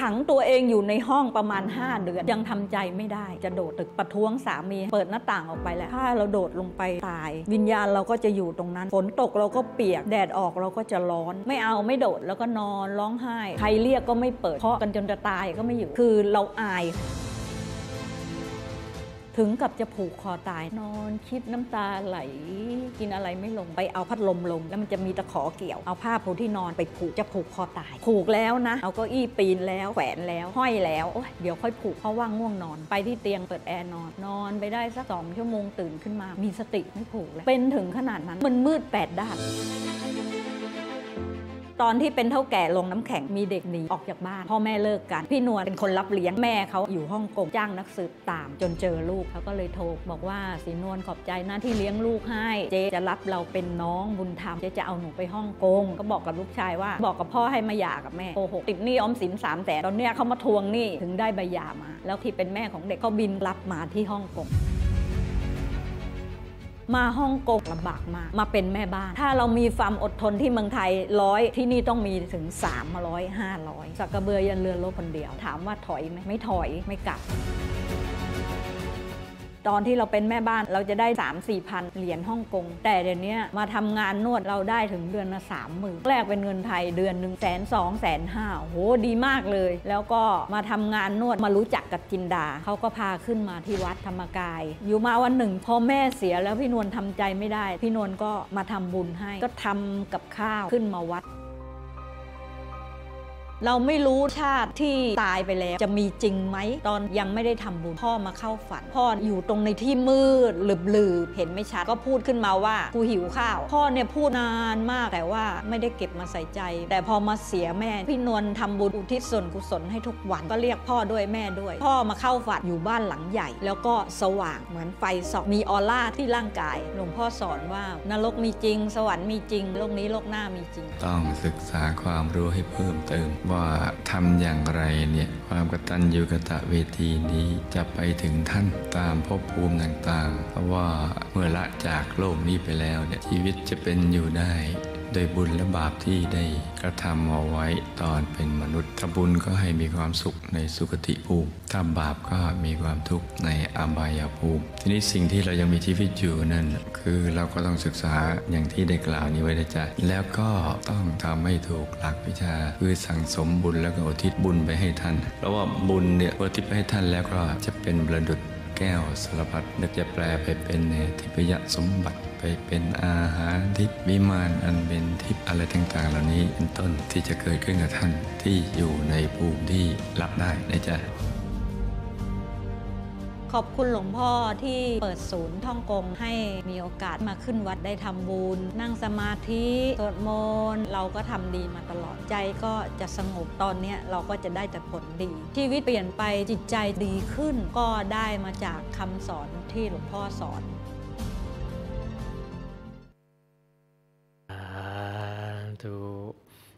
ขังตัวเองอยู่ในห้องประมาณ 5 เดือน ยังทำใจไม่ได้จะโดดตึกประท้วงสามี เปิดหน้าต่างออกไปแล้วถ้าเราโดดลงไปตาย วิญญาณเราก็จะอยู่ตรงนั้นฝนตกเราก็เปียกแดดออกเราก็จะร้อน ไม่เอาไม่โดดแล้วก็นอนร้องไห้ ใครเรียกก็ไม่เปิดเคาะกันจนจะตายก็ไม่อยู่คือเราอายถึงกับจะผูกคอตายนอนคิดน้ำตาไหล กินอะไรไม่ลงไปเอาพัดลมลงแล้วมันจะมีตะขอเกี่ยวเอาผ้าผูที่นอนไปผูกจะผูกคอตายผูกแล้วนะเอาก็อี้ปีนแล้วแขวนแล้วห้อยแล้วโอ้ยเดี๋ยวค่อยผูกเพราะว่าง่วงนอน ไปที่เตียงเปิดแอร์นอนนอน ไปได้สักสองชั่วโมงตื่นขึ้นมา มีสติไม่ผูกแล้วเป็นถึงขนาดนั้นมันมืดแปดด้านตอนที่เป็นเท่าแก่ลงน้ำแข็งมีเด็กหนี ออกจากบ้าน พ่อแม่เลิกกัน พี่นวลเป็นคนรับเลี้ยงแม่เขาอยู่ฮ่องกงจ้างนักสืบตาม จนเจอลูกเขาก็เลยโทรบอกว่าสีนวลขอบใจหน้าที่เลี้ยงลูกให้เจจะรับเราเป็นน้องบุญธรรมเจจะเอาหนูไปฮ่องกง ก็บอกกับลูกชายว่า บอกกับพ่อให้มาหย่ากับแม่โกหกติดหนี้ออมสินสามแสนตอนเนี้ยเขามาทวงหนี้ถึงได้ใบหย่ามาแล้วที่เป็นแม่ของเด็กเขาบินรับมาที่ฮ่องกงมาฮ่องกงลำบากมาก มาเป็นแม่บ้าน ถ้าเรามีความอดทนที่เมืองไทยร้อยที่นี่ต้องมีถึง 3 0 0 500สักกระเบือยันเรือรบคนเดียว ถามว่าถอยไหมไม่ถอยไม่กลับตอนที่เราเป็นแม่บ้านเราจะได้ 3 4พันเหรียญฮ่องกงแต่เดี๋ยวนี้มาทำงานนวดเราได้ถึงเดือนละสามหมื่นแรกเป็นเงินไทย เดือนหนึ่งแสนสองแสนห้าโหดีมากเลย แล้วก็มาทำงานนวดมารู้จักกับจินดาเขาก็พาขึ้นมาที่วัดธรรมกาย อยู่มาวันหนึ่งพอแม่เสียแล้วพี่นวลทำใจไม่ได้ พี่นวลก็มาทำบุญให้ก็ทำกับข้าวขึ้นมาวัดเราไม่รู้ชาติที่ตายไปแล้วจะมีจริงไหม ตอนยังไม่ได้ทำบุญ พ่อมาเข้าฝันพ่ออยู่ตรงในที่มืดหลืบลืบเห็นไม่ชัด ก็พูดขึ้นมาว่ากูหิวข้าว พ่อเนี่ยพูดนานมาก แต่ว่าไม่ได้เก็บมาใส่ใจ แต่พอมาเสียแม่ พี่นวลทำบุญอุทิศส่วนกุศลให้ทุกวันก็เรียกพ่อด้วยแม่ด้วย พ่อมาเข้าฝันอยู่บ้านหลังใหญ่ แล้วก็สว่างเหมือนไฟส่องมีออร่าที่ร่างกายหลวงพ่อสอนว่านรกมีจริง สวรรค์มีจริง โลกนี้โลกหน้ามีจริง ต้องศึกษาความรู้ให้เพิ่มเติมว่าทำอย่างไรเนี่ย ความกตัญญูกะตะเวทีนี้จะไปถึงท่านตามภพภูมิต่างๆเพราะว่าเมื่อละจากโลกนี้ไปแล้วเนี่ย ชีวิตจะเป็นอยู่ได้้ดยบุญและบาปที่ได้กระทำเอาไว้ตอนเป็นมนุษย์ถ้าบุญก็ให้มีความสุขในสุคติภูมิถ้าบาปก็มีความทุกข์ในอบายภูมิ ทีนี้สิ่งที่เรายังมีชีวิตอยู่นั่นคือเราก็ต้องศึกษาอย่างที่ได้กล่าวนี้ไว้นะจ๊ะแล้วก็ต้องทำให้ถูกหลักวิชาคือสั่งสมบุญแล้วก็อุทิศบุญไปให้ท่านเพราะว่าบุญเนี่ยอุทิศไปให้ท่านแล้วก็จะเป็นประดุจแก้วสารพัดนึกจะแปลไปเป็นทิพยสมบัติเป็นอาหารทิพย์วิมานอันเป็นทิพย์อะไรต่าง ๆ เหล่านี้เป็นต้นที่จะเกิดขึ้นกับท่านที่อยู่ในภูมิที่รับได้นะจ๊ะขอบคุณหลวงพ่อที่เปิดศูนย์ท่องกงให้มีโอกาสมาขึ้นวัดได้ทำบุญนั่งสมาธิสวดมนต์เราก็ทำดีมาตลอดใจก็จะสงบ ตอนนี้เราก็จะได้แต่ผลดี ชีวิตเปลี่ยนไปจิตใจดีขึ้นก็ได้มาจากคำสอนที่หลวงพ่อสอนธุ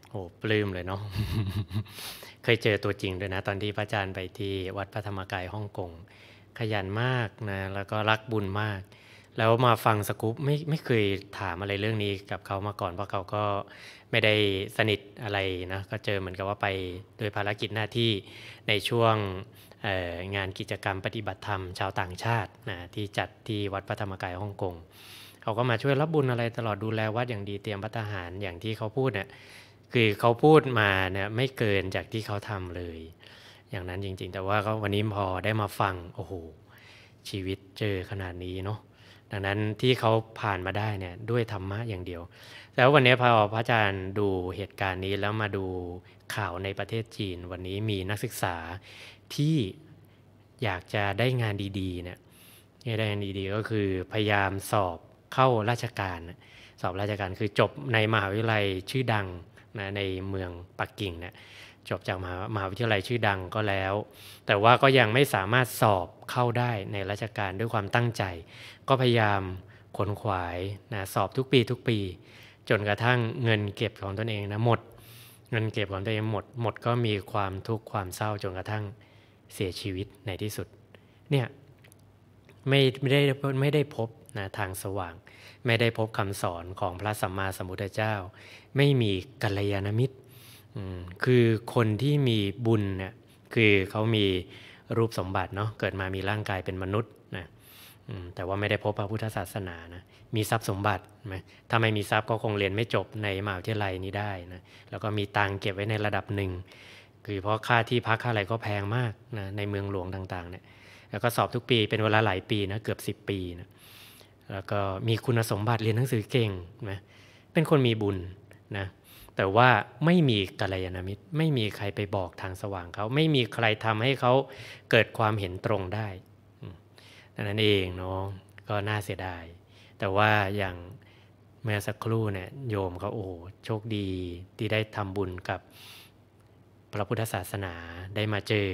โอ้ปลื้มเลยเนาะเคยเจอตัวจริงด้วยนะ ตอนที่พระอาจารย์ไปที่วัดพระธรรมกายฮ่องกงขยันมากนะแล้วก็รักบุญมาก แล้วมาฟังสกู๊ปไม่ไม่เคยถามอะไรเรื่องนี้กับเขามาก่อนเพราะเขาก็ไม่ได้สนิทอะไรนะก็เจอเหมือนกับว่าไปโดยภารกิจหน้าที่ในช่วงงานกิจกรรมปฏิบัติธรรมชาวต่างชาตินะที่จัดที่วัดพระธรรมกายฮ่องกงเขาก็มาช่วยรับบุญอะไรตลอดดูแลวัดอย่างดีเตรียมพัตหารอย่างที่เขาพูดเนี่ยคือเขาพูดมาเนี่ยไม่เกินจากที่เขาทำเลย อย่างนั้นจริง ๆ แต่ว่าก็วันนี้พอได้มาฟังโอ้โห ชีวิตเจอขนาดนี้เนาะดังนั้นที่เขาผ่านมาได้เนี่ยด้วยธรรมะอย่างเดียว แต่วันนี้พอพระอาจารย์ดูเหตุการณ์นี้แล้วมาดูข่าวในประเทศจีนวันนี้มีนักศึกษาที่อยากจะได้งานดีๆเนี่ยได้งานดีๆก็คือพยายามสอบเข้าราชการสอบราชการคือจบในมหาวิทยาลัยชื่อดังนะในเมืองปักกิ่งเนะี่ยจบจากมหามหาวิทยาลัยชื่อดังก็แล้ว แต่ว่าก็ยังไม่สามารถสอบเข้าได้ในราชการด้วยความตั้งใจ ก็พยายามขนขวายนะสอบทุกปีทุกปี จนกระทั่งเงินเก็บของตนเองนะหมด เงินเก็บของตัวเองหมดหมดก็มีความทุกข์ความเศร้าจนกระทั่งเสียชีวิตในที่สุด เนี่ย ไม่ไม่ได้ไม่ได้พบนะทางสว่างไม่ได้พบคำสอนของพระสัมมาสัมพุทธเจ้า ไม่มีกัลยาณมิตรคือคนที่มีบุญเนี่ยคือเขามีรูปสมบัติเนาะเกิดมามีร่างกายเป็นมนุษย์นะแต่ว่าไม่ได้พบพระพุทธศาสนานะมีทรัพย์สมบัติไหมถ้าไม่มีทรัพย์ก็คงเรียนไม่จบในมหาวิทยาลัยนี้ได้นะแล้วก็มีตังเก็บไว้ในระดับหนึ่ง คือเพราะค่าที่พักค่าอะไรก็แพงมากนะในเมืองหลวงต่างๆเนี่ยแล้วก็สอบทุกปีเป็นเวลาหลายปีนะเกือบ 10 ปีนะแล้วก็มีคุณสมบัติเรียนหนังสือเก่งนะเป็นคนมีบุญนะ แต่ว่าไม่มีกัลยาณมิตร ไม่มีใครไปบอกทางสว่างเขา ไม่มีใครทำให้เขาเกิดความเห็นตรงได้ นั้นเองเนาะก็น่าเสียดาย แต่ว่าอย่างเมื่อสักครู่เนี่ยโยมเขาโอ้โชคดี ที่ได้ทำบุญกับ พระพุทธศาสนาได้มาเจอ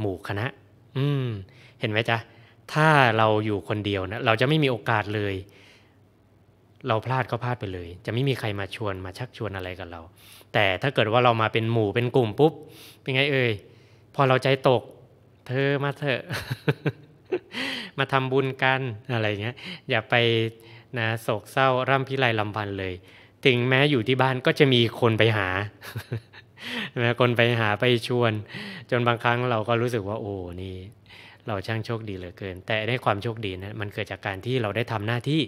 หมู่คณะ อืม เห็นไหมจ๊ะถ้าเราอยู่คนเดียวนะเราจะไม่มีโอกาสเลย เราพลาดก็พลาดไปเลย จะไม่มีใครมาชวนมาชักชวนอะไรกับเรา แต่ถ้าเกิดว่าเรามาเป็นหมู่เป็นกลุ่มปุ๊บเป็นไงเอ่ยพอเราใจตก เธอมาเถอะมาทำบุญกันอะไรเงี้ย อย่าไปนะโศกเศร้าร่ำพิไรลำพันเลย ถึงแม้อยู่ที่บ้านก็จะมีคนไปหาคนไปหาไปชวน จนบางครั้งเราก็รู้สึกว่าโอ้นี่เราช่างโชคดีเหลือเกิน แต่ในความโชคดีนะมันเกิดจากการที่เราได้ทำหน้าที่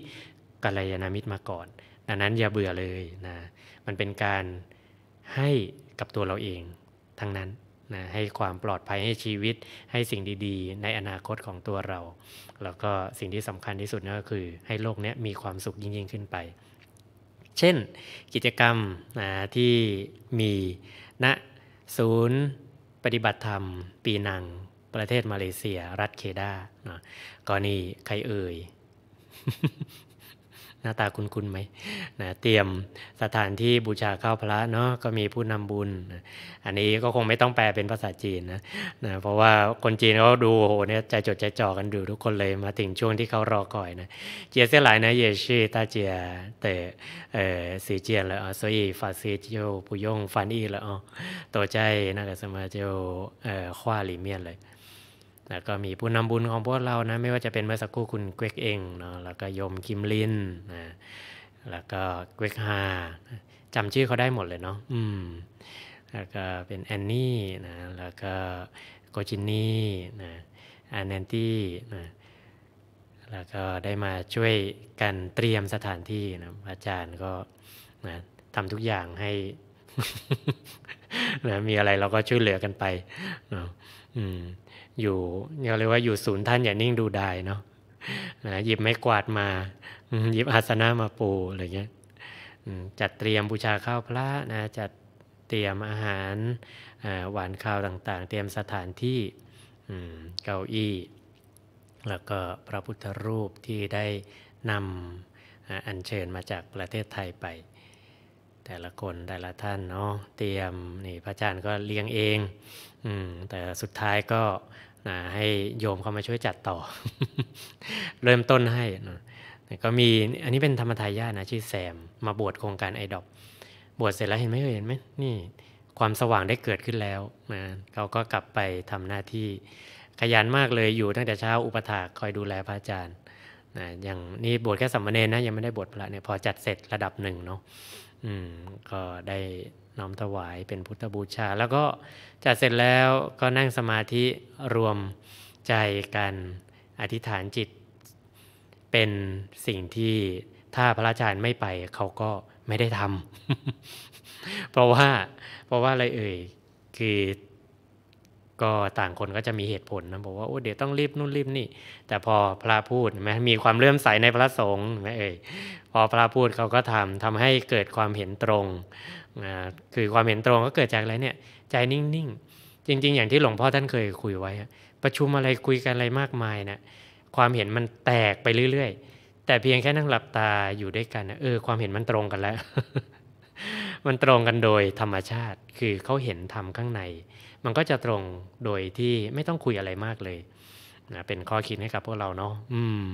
กัลยาณมิตรมาก่อนดังนั้นอย่าเบื่อเลยนะมันเป็นการให้กับตัวเราเองทั้งนั้นนะให้ความปลอดภัยให้ชีวิตให้สิ่งดีๆ ในอนาคตของตัวเราแล้วก็สิ่งที่สำคัญที่สุดนก็คือ ให้โลกนี้มีความสุขยิ่งๆขึ้นไป เช่นกิจกรรมนะที่มีณศูนย์ปฏิบัติธรรมปีนังประเทศมาเลเซีย รัฐเคดานะก็นี่ใครเอ่ยหน้าตาคุณคุณไหมนะเตรียมสถานที่บูชาข้าวพระเนาะก็มีผู้นำบุญ อันนี้ก็คงไม่ต้องแปลเป็นภาษาจีนนะนะเพราะว่าคนจีนเขาดูโหเนี่ยใจจดใจจ่อกันอยู่ ทุกคนเลยมาถึงช่วงที่เขารอคอยนะ เจียเสียหลายนะ เยชีตาเจียเตเออสีเจียนเลยอ๋อสวีฟาซีเจียวปุยงฟันอีแล้วอ๋อตัวใจนะกับสมาเจียวเออขว้าหลีเมียนเลยแล้วก็มีผู้นำบุญของพวกเรานะไม่ว่าจะเป็นเมื่อสักครู่คุณเกวกเองเนาะแล้วก็โยมคิมลินนะแล้วก็เกวกฮาจำชื่อเขาได้หมดเลยเนาะอืมแล้วก็เป็นแอนนี่นะแล้วก็โกจินนี่นะแอนแนนตี้นะแล้วก็ได้มาช่วยกันเตรียมสถานที่นะอาจารย์ก็นะทำทุกอย่างให้นะมีอะไรเราก็ช่วยเหลือกันไปเนาะอยู่เรียกว่าอยู่ศูนย์ท่านอย่านิ่งดูได้เนาะนะหยิบไม้กวาดมาหยิบอาสนะมาปูอะไรเงี้ยจัดเตรียมบูชาข้าวพระนะจัดเตรียมอาหารหวานข้าวต่างๆ เตรียมสถานที่เก้าอี้แล้วก็พระพุทธรูปที่ได้นำอัญเชิญมาจากประเทศไทยไป แต่ละคนแต่ละท่านเนาะเตรียมนี่พระอาจารย์ก็เลี้ยงเองอืมแต่สุดท้ายก็นะให้โยมเข้ามาช่วยจัดต่อ เริ่มต้นให้นะก็มีอันนี้เป็นธรรมทายาทนะชื่อแซม มาบวชโครงการไอดอกบวชเสร็จแล้วเห็นไหมเห็นไหมนี่ ความสว่างได้เกิดขึ้นแล้วนะเขาก็กลับไปทำหน้าที่ขยันมากเลยอยู่ตั้งแต่เช้าอุปถากคอยดูแลพระอาจารย์นะอย่างนี่บวชแค่สัมมาเนนะ ยังไม่ได้บวชพระเนี่ยพอจัดเสร็จระดับหนึ่งเนาะอืมก็ได้น้อมถวายเป็นพุทธบูชา แล้วก็จัดเสร็จแล้วก็นั่งสมาธิรวมใจกันอธิษฐานจิตเป็นสิ่งที่ถ้าพระอาจารย์ไม่ไปเขาก็ไม่ได้ทำเพราะว่าเพราะว่าอะไรเอ่ยคือก็ต่างคนก็จะมีเหตุผลนะบอกว่า โอ้เดี๋ยวต้องรีบนู่นรีบนี่ แต่พอพระพูดไหมมีความเลื่อมใสในพระสงฆ์ไหมเอ่ยพอพระพูดเขาก็ทำทำให้เกิดความเห็นตรงคือความเห็นตรงก็เกิดจากอะไรเนี่ย ใจนิ่ง ๆ จริง ๆ อย่างที่หลวงพ่อท่านเคยคุยไว้ประชุมอะไรคุยกันอะไรมากมายนะความเห็นมันแตกไปเรื่อยๆ แต่เพียงแค่นั่งหลับตาอยู่ด้วยกันเออความเห็นมันตรงกันแล้ว มันตรงกันโดยธรรมชาติ คือเขาเห็นธรรมข้างใน มันก็จะตรงโดยที่ไม่ต้องคุยอะไรมากเลยนะเป็นข้อคิดให้กับ พวกเราเนาะอืม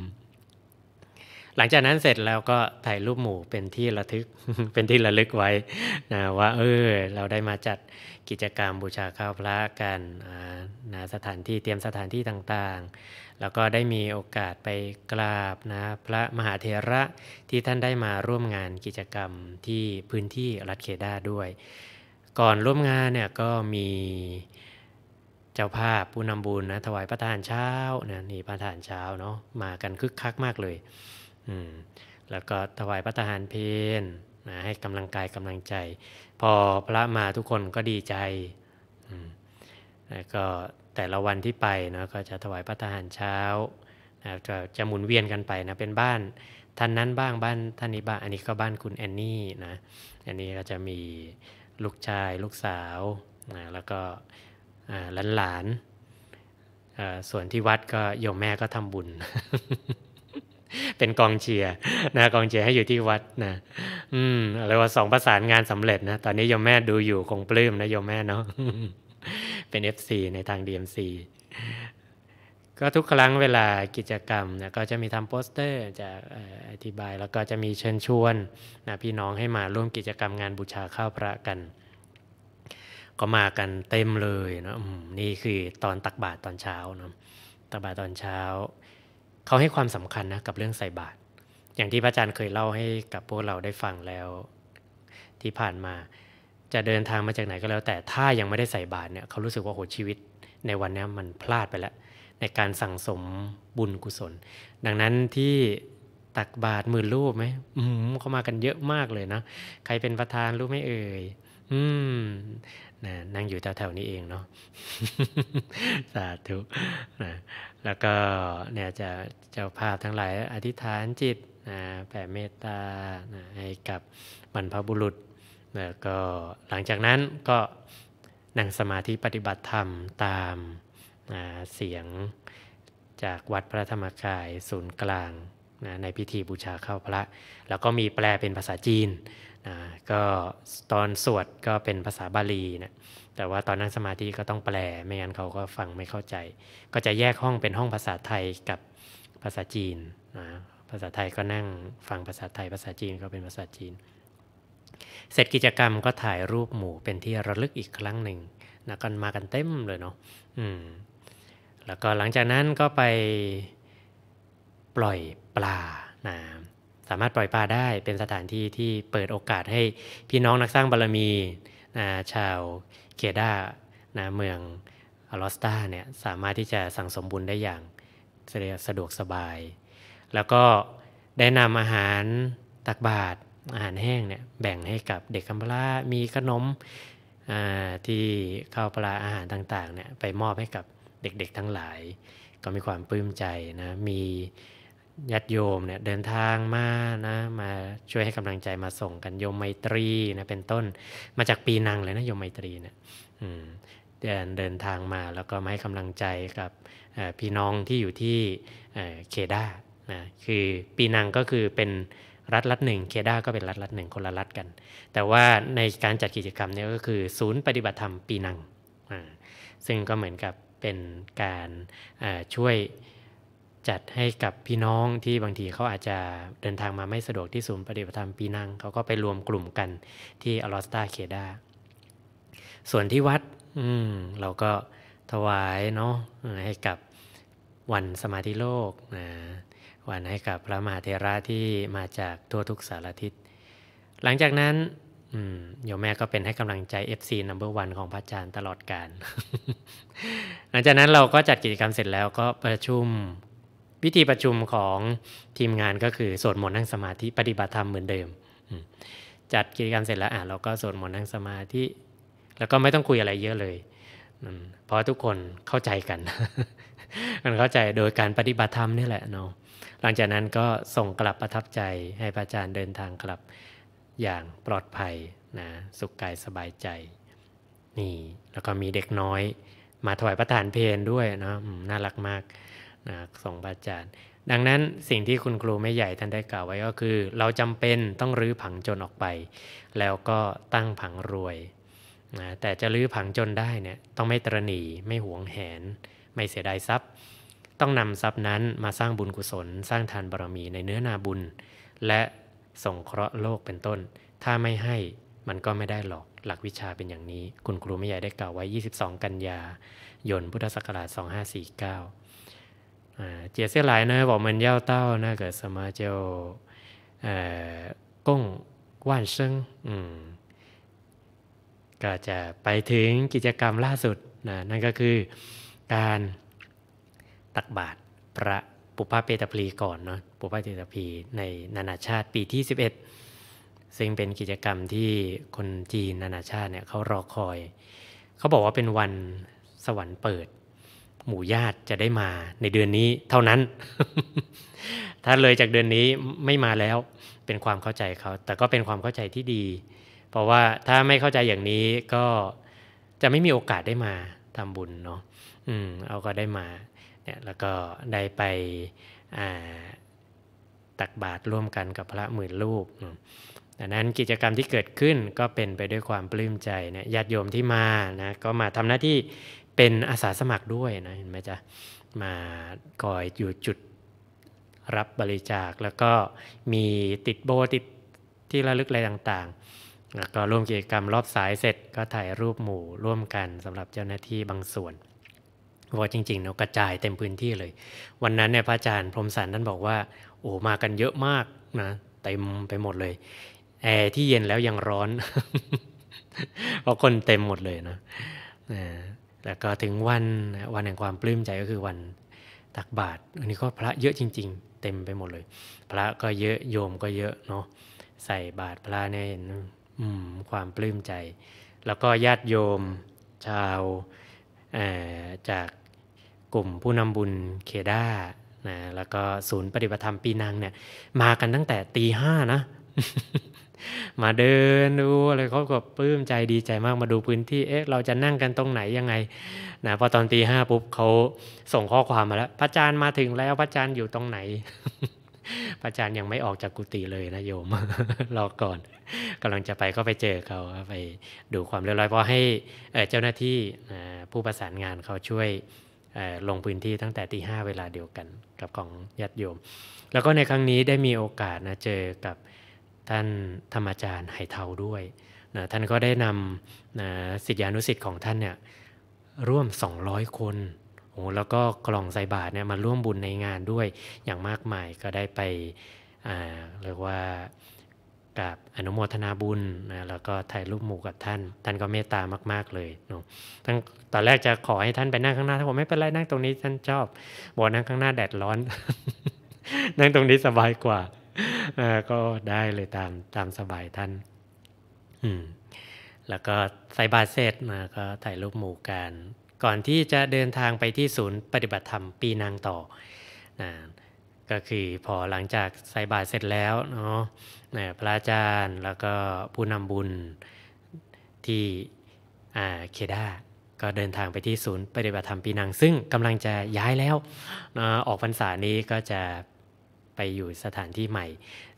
หลังจากนั้นเสร็จแล้วก็ถ่ายรูปหมู่เป็นที่ระทึกเป็นที่ระลึกไว้นะว่าเออเราได้มาจัดกิจกรรมบูชาข้าวพระกันนะสถานที่เตรียมสถานที่ต่างๆ แล้วก็ได้มีโอกาสไปกราบนะพระมหาเถระ ที่ท่านได้มาร่วมงานกิจกรรมที่พื้นที่รัฐเคดาด้วย ก่อนร่วมงานเนี่ยก็มีเจ้าภาพผู้นำบุญนะถวายประทานเช้านะนี่ประทานเช้าเนาะมากันคึกคักมากเลยแล้วก็ถวายพระทหารเพนนะให้กำลังกายกำลังใจ พอพระมาทุกคนก็ดีใจแล้วก็แต่ละวันที่ไปนะก็จะถวายพระทหารเช้านะจะจะหมุนเวียนกันไปนะเป็นบ้านท่านนั้นบ้างบ้านท่านนี้บ้างอันนี้ก็บ้านคุณแอนนี่นะอันนี้ก็จะมีลูกชายลูกสาวนะแล้วก็หลานๆส่วนที่วัดก็โยมแม่ก็ทำบุญเป็นกองเชียร์นะกองเชียร์ให้อยู่ที่วัดนะอืมอะไรว่าสองประสานงานสำเร็จนะ ตอนนี้โยมแม่ดูอยู่คงปลื้มนะโยมแม่เนาะเป็น f ีในทางมซีก็ทุกครั้งเวลากิจกรรมนะก็จะมีทำโปสเตอร์จะอธิบายแล้วก็จะมีเชิญชวนนะพี่น้องให้มาร่วมกิจกรรมงานบูชาข้าวพระกัน ก็มากันเต็มเลยเนาะนี่คือตอนตักบาตรตอนเช้าเนาะตักบาตรตอนเช้าเขาให้ความสำคัญนะกับเรื่องใส่บาตรอย่างที่พระอาจารย์เคยเล่าให้กับพวกเราได้ฟังแล้ว ที่ผ่านมาจะเดินทางมาจากไหนก็แล้ว แต่ถ้ายังไม่ได้ใส่บาตรเนี่ยเขารู้สึกว่าโหชีวิตในวันนี้มันพลาดไปแล้ว ในการสั่งสมบุญกุศล ดังนั้นที่ตักบาตรหมื่นรูปไหมอืมเขามากันเยอะมากเลยนะใครเป็นประธานรู้ไหมเอ่ยอืมนนั่งอยู่แถวๆนี้เองเนาะสาธุนะแล้วก็เนี่ยจะเจ้าภาพทั้งหลายอธิษฐานจิตนะแผ่เมตตานะให้กับบรรพบุรุษแล้วก็หลังจากนั้นก็นั่งสมาธิปฏิบัติธรรมตามนะเสียงจากวัดพระธรรมกายศูนย์กลางนะในพิธีบูชาเข้าพระ แล้วก็มีแปลเป็นภาษาจีนนะก็ตอนสวดก็เป็นภาษาบาลีนะแต่ว่าตอนนั่งสมาธิก็ต้องแปลไม่งั้นเขาก็ฟังไม่เข้าใจ ก็จะแยกห้องเป็นห้องภาษาไทยกับภาษาจีนนะภาษาไทยก็นั่งฟังภาษาไทยภาษาจีนก็เป็นภาษาจีน เสร็จกิจกรรมก็ถ่ายรูปหมู่เป็นที่ระลึกอีกครั้งหนึ่งนะกันมากันเต็มเลยเนาะอืมแล้วก็หลังจากนั้นก็ไปปล่อยปลานะสามารถปล่อยปลาได้เป็นสถานที่ที่เปิดโอกาสให้พี่น้องนักสร้างบารรมีนะชาวเกดานะเมืองอลอสตาเนี่ยสามารถที่จะสั่งสมบุญได้อย่าง สะดวกสบาย แล้วก็ได้นำอาหารตักบาตรอาหารแห้งเนี่ยแบ่งให้กับเด็กกำพร้ามีขนมที่ข้าวปลาอาหารต่างๆเนี่ยไปมอบให้กับเด็ก ๆ ทั้งหลาย ก็มีความปลื้มใจนะมีญาติโยมเนี่ยเดินทางมานะมาช่วยให้กำลังใจมาส่งกันโยมไมตรีนะเป็นต้นมาจากปีนังเลยนะโยมไมตรีเนี่ยเดินเดินทางมาแล้วก็มาให้กำลังใจกับพี่น้องที่อยู่ที่เคด้านะคือปีนังก็คือเป็นรัฐรัฐหนึ่งเคด้าก็เป็นรัฐรัฐหนึ่งคนละรัฐกัน แต่ว่าในการจัดกิจกรรมนี้ก็คือศูนย์ปฏิบัติธรรมปีนังซึ่งก็เหมือนกับเป็นการช่วยจัดให้กับพี่น้องที่บางทีเขาอาจจะเดินทางมาไม่สะดวกที่ศูนย์ปฏิบัติธรรมปีนังเขาก็ไปรวมกลุ่มกันที่อลอสตาเคดาส่วนที่วัดอืมเราก็ถวายเนาะให้กับวันสมาธิโลกนะวันให้กับพระมหาเทระที่มาจากทั่วทุกสารทิศหลังจากนั้นโยมแม่ก็เป็นให้กำลังใจ FC number one ของพระอาจารย์ตลอดการ หลังจากนั้นเราก็จัดกิจกรรมเสร็จแล้วก็ประชุมพิธีประชุมของทีมงานก็คือสวดมนต์นั่งสมาธิปฏิบัติธรรมเหมือนเดิมจัดกิจกรรมเสร็จแล้วอ่ะเราก็สวดมนต์นั่งสมาธิ แล้วก็ไม่ต้องคุยอะไรเยอะเลย เพราะทุกคนเข้าใจกัน มันเข้าใจโดยการปฏิบัติธรรมนี่แหละเนาะหลังจากนั้นก็ส่งกลับประทับใจให้พระอาจารย์เดินทางกลับอย่างปลอดภัยนะสุขกายสบายใจ นี่ แล้วก็มีเด็กน้อย มาถวายประทานเพลด้วยนะน่ารักมากนะสงบาอาจารย์ ดังนั้นสิ่งที่คุณครูไม่ใหญ่ท่านได้กล่าวไว้ก็คือเราจำเป็นต้องรื้อผังจนออกไป แล้วก็ตั้งผังรวยนะแต่จะรื้อผังจนได้เนี่ยต้องไม่ตรณีไม่หวงแหน ไม่เสียดายทรัพย์ ต้องนำทรัพย์นั้นมาสร้างบุญกุศล สร้างทานบารมีในเนื้อนาบุญ และส่งเคราะห์โลกเป็นต้น ถ้าไม่ให้มันก็ไม่ได้หรอกหลักวิชาเป็นอย่างนี้ คุณครูไม่ใหญ่ได้กล่าวไว้22 กันยา ยนพุทธศักราช2549กม来น我们要到那个什么就呃供万生ดสมก็จะไปถึงกิจกรรมล่าสุดนะนั่นก็คือการตักบาตรพระปุพพาเปตพีก่อนเนาะปุพพาเปตพีในนานาชาติปีที่ 11 ซึ่งเป็นกิจกรรมที่คนจีนนานาชาติเนี่ยเขารอคอย เขาบอกว่าเป็นวันสวรรค์เปิดหมู่ญาติจะได้มาในเดือนนี้เท่านั้น ถ้าเลยจากเดือนนี้ไม่มาแล้วเป็นความเข้าใจเขา แต่ก็เป็นความเข้าใจที่ดี เพราะว่าถ้าไม่เข้าใจอย่างนี้ก็จะไม่มีโอกาสได้มาทำบุญเนาะอืมเอาก็ได้มาเนี่ยแล้วก็ได้ไปตักบาตรร่วมกันกับพระหมื่นลูกดังนั้นกิจกรรมที่เกิดขึ้นก็เป็นไปด้วยความปลื้มใจเนี่ยญาติโยมที่มานะก็มาทำหน้าที่เป็นอาสาสมัครด้วยนะ เห็นไหมจ๊ะมาคอยอยู่จุดรับบริจาค แล้วก็มีติดโบติดที่ระลึกอะไรต่างๆแล้วก็ร่วมกิจกรรมรอบสายเสร็จก็ถ่ายรูปหมู่ร่วมกันสำหรับเจ้าหน้าที่บางส่วน ว่าจริงๆเนาะกระจายเต็มพื้นที่เลย วันนั้นเนี่ยพระอาจารย์พรมสันท่านบอกว่า โอ้มากันเยอะมากนะ เต็มไปหมดเลย แอร์ที่เย็นแล้วยังร้อน เพราะคนเต็มหมดเลยนะแล้วก็ถึงวันวันแห่งความปลื้มใจก็คือวันตักบาตรอันนี้ก็พระเยอะจริง ๆ เต็มไปหมดเลย พระก็เยอะโยมก็เยอะเนาะใส่บาตรพระเนี่ยเห็นความปลื้มใจ แล้วก็ญาติโยมชาวจากกลุ่มผู้นำบุญเคด้านะแล้วก็ศูนย์ปฏิบัติธรรมปีนังเนี่ยมากันตั้งแต่ตีห้านะมาเดินดูอะไรเขาก็ปลื้มใจดีใจมากมาดูพื้นที่เอ๊ะเราจะนั่งกันตรงไหนยังไงนะพอตอนตีห้าปุ๊บเขาส่งข้อความมาแล้วพระอาจารย์มาถึงแล้วพระอาจารย์อยู่ตรงไหนพระอาจารย์ยังไม่ออกจากกุฏิเลยนะโยมรอก่อน กำลังจะไปก็ไปเจอเขาไปดูความเรียบร้อยพอให้เจ้าหน้าที่ผู้ประสานงานเขาช่วยลงพื้นที่ตั้งแต่ตีห้าเวลาเดียวกันกับของญาติโยม แล้วก็ในครั้งนี้ได้มีโอกาสนะเจอกับท่านธรรมอาจารย์ไหเทาด้วยนะท่านก็ได้นำนะสิทธิอนุสิทธิ์ของท่านเนี่ยร่วม 200 คนโอ้แล้วก็กล่องใส่บาทเนี่ยมาร่วมบุญในงานด้วยอย่างมากมาย ก็ได้ไปเรียกว่ากับอนุโมทนาบุญนะแล้วก็ถ่ายรูปหมู่กับท่าน ท่านก็เมตตามากๆเลยเนาะตั้งตอนแรกจะขอให้ท่านไปนั่งข้างหน้าท่านบอกไม่เป็นไรนั่งตรงนี้ท่านชอบ บอกนั่งข้างหน้าแดดร้อน นั่งตรงนี้สบายกว่าก็ได้เลยตามตามสบายท่านอืมแล้วก็ใส่บาตเสร็จมา ก็ถ่ายรูปหมู่กัน ก่อนที่จะเดินทางไปที่ศูนย์ปฏิบัติธรรมปีนางต่อนะก็คือพอหลังจากใส่บาตเสร็จแล้วเนาะะพระอาจารย์แล้วก็ผู้นำบุญที่เคด้าก็เดินทางไปที่ศูนย์ปฏิบัติธรรมปีนังซึ่งกำลังจะย้ายแล้วออกพรรษานี้ก็จะไปอยู่สถานที่ใหม่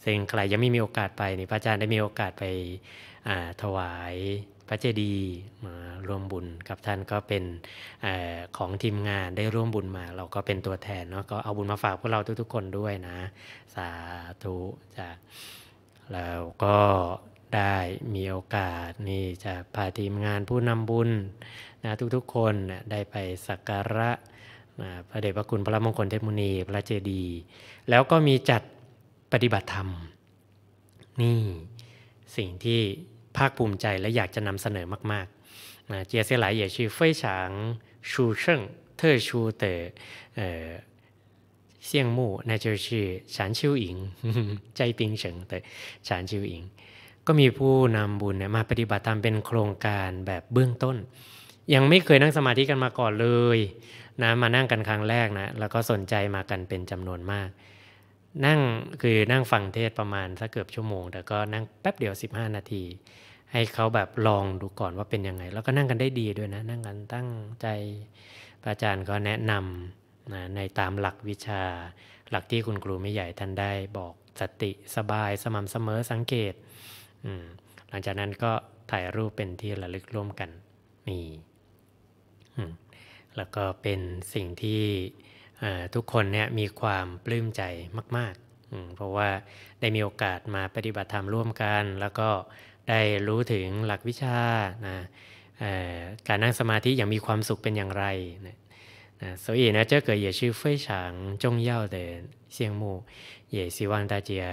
ซึ่งใครยังไม่มีโอกาสไปนี่พระอาจารย์ได้มีโอกาสไปถวายพระเจดีย์มาร่วมบุญกับท่านก็เป็นอของทีมงานได้ร่วมบุญมา เราก็เป็นตัวแทนเนาะก็เอาบุญมาฝากพวกเราทุก ๆ คนด้วยนะสาธุจาะแล้วก็ได้มีโอกาสนี่จะพาทีมงานผู้นำบุญนะทุกๆ คนได้ไปสักการะพระเดชพระคุณพระมงคลเทพมุนีพระเจดีย์แล้วก็มีจัดปฏิบัติธรรม นี่สิ่งที่ภาคภูมิใจและอยากจะนำเสนอมากๆนะเจียเสหลายเยชื่อเฟยฉางชูเชิงเทอชูเตอเซียงมู่นคือฉานชิวอิง ใจปิงเฉิงเตอฉานชิวอิงก็มีผู้นำบุญมาปฏิบัติธรรมเป็นโครงการแบบเบื้องต้น ยังไม่เคยนั่งสมาธิกันมาก่อนเลยนะมานั่งกันครั้งแรกนะ แล้วก็สนใจมากันเป็นจำนวนมาก นั่งคือนั่งฟังเทศประมาณสักเกือบชั่วโมง แต่ก็นั่งแป๊บ เดียว 15 นาที ให้เขาแบบลองดูก่อนว่าเป็นยังไง แล้วก็นั่งกันได้ดีด้วยนะ นั่งกันตั้งใจพระอาจารย์ก็แนะนำนะในตามหลักวิชา หลักที่คุณครูไม่ใหญ่ ท่านได้ บอกสติสบายสม่ำเสมอสังเกตหลังจากนั้นก็ถ่ายรูปเป็นที่ระลึกร่วมกันมีแล้วก็เป็นสิ่งที่ทุกคนเนี่ยมีความปลื้มใจมาก ๆ เพราะว่าได้มีโอกาสมาปฏิบัติธรรมร่วมกัน แล้วก็ได้รู้ถึงหลักวิชานะการนั่งสมาธิอย่างมีความสุขเป็นอย่างไรนะนะสวีนะเจ้าเกิดเยชื่อเฟยฉางจงเย่าเดินเสียงมู่เยสิวังตาเจีย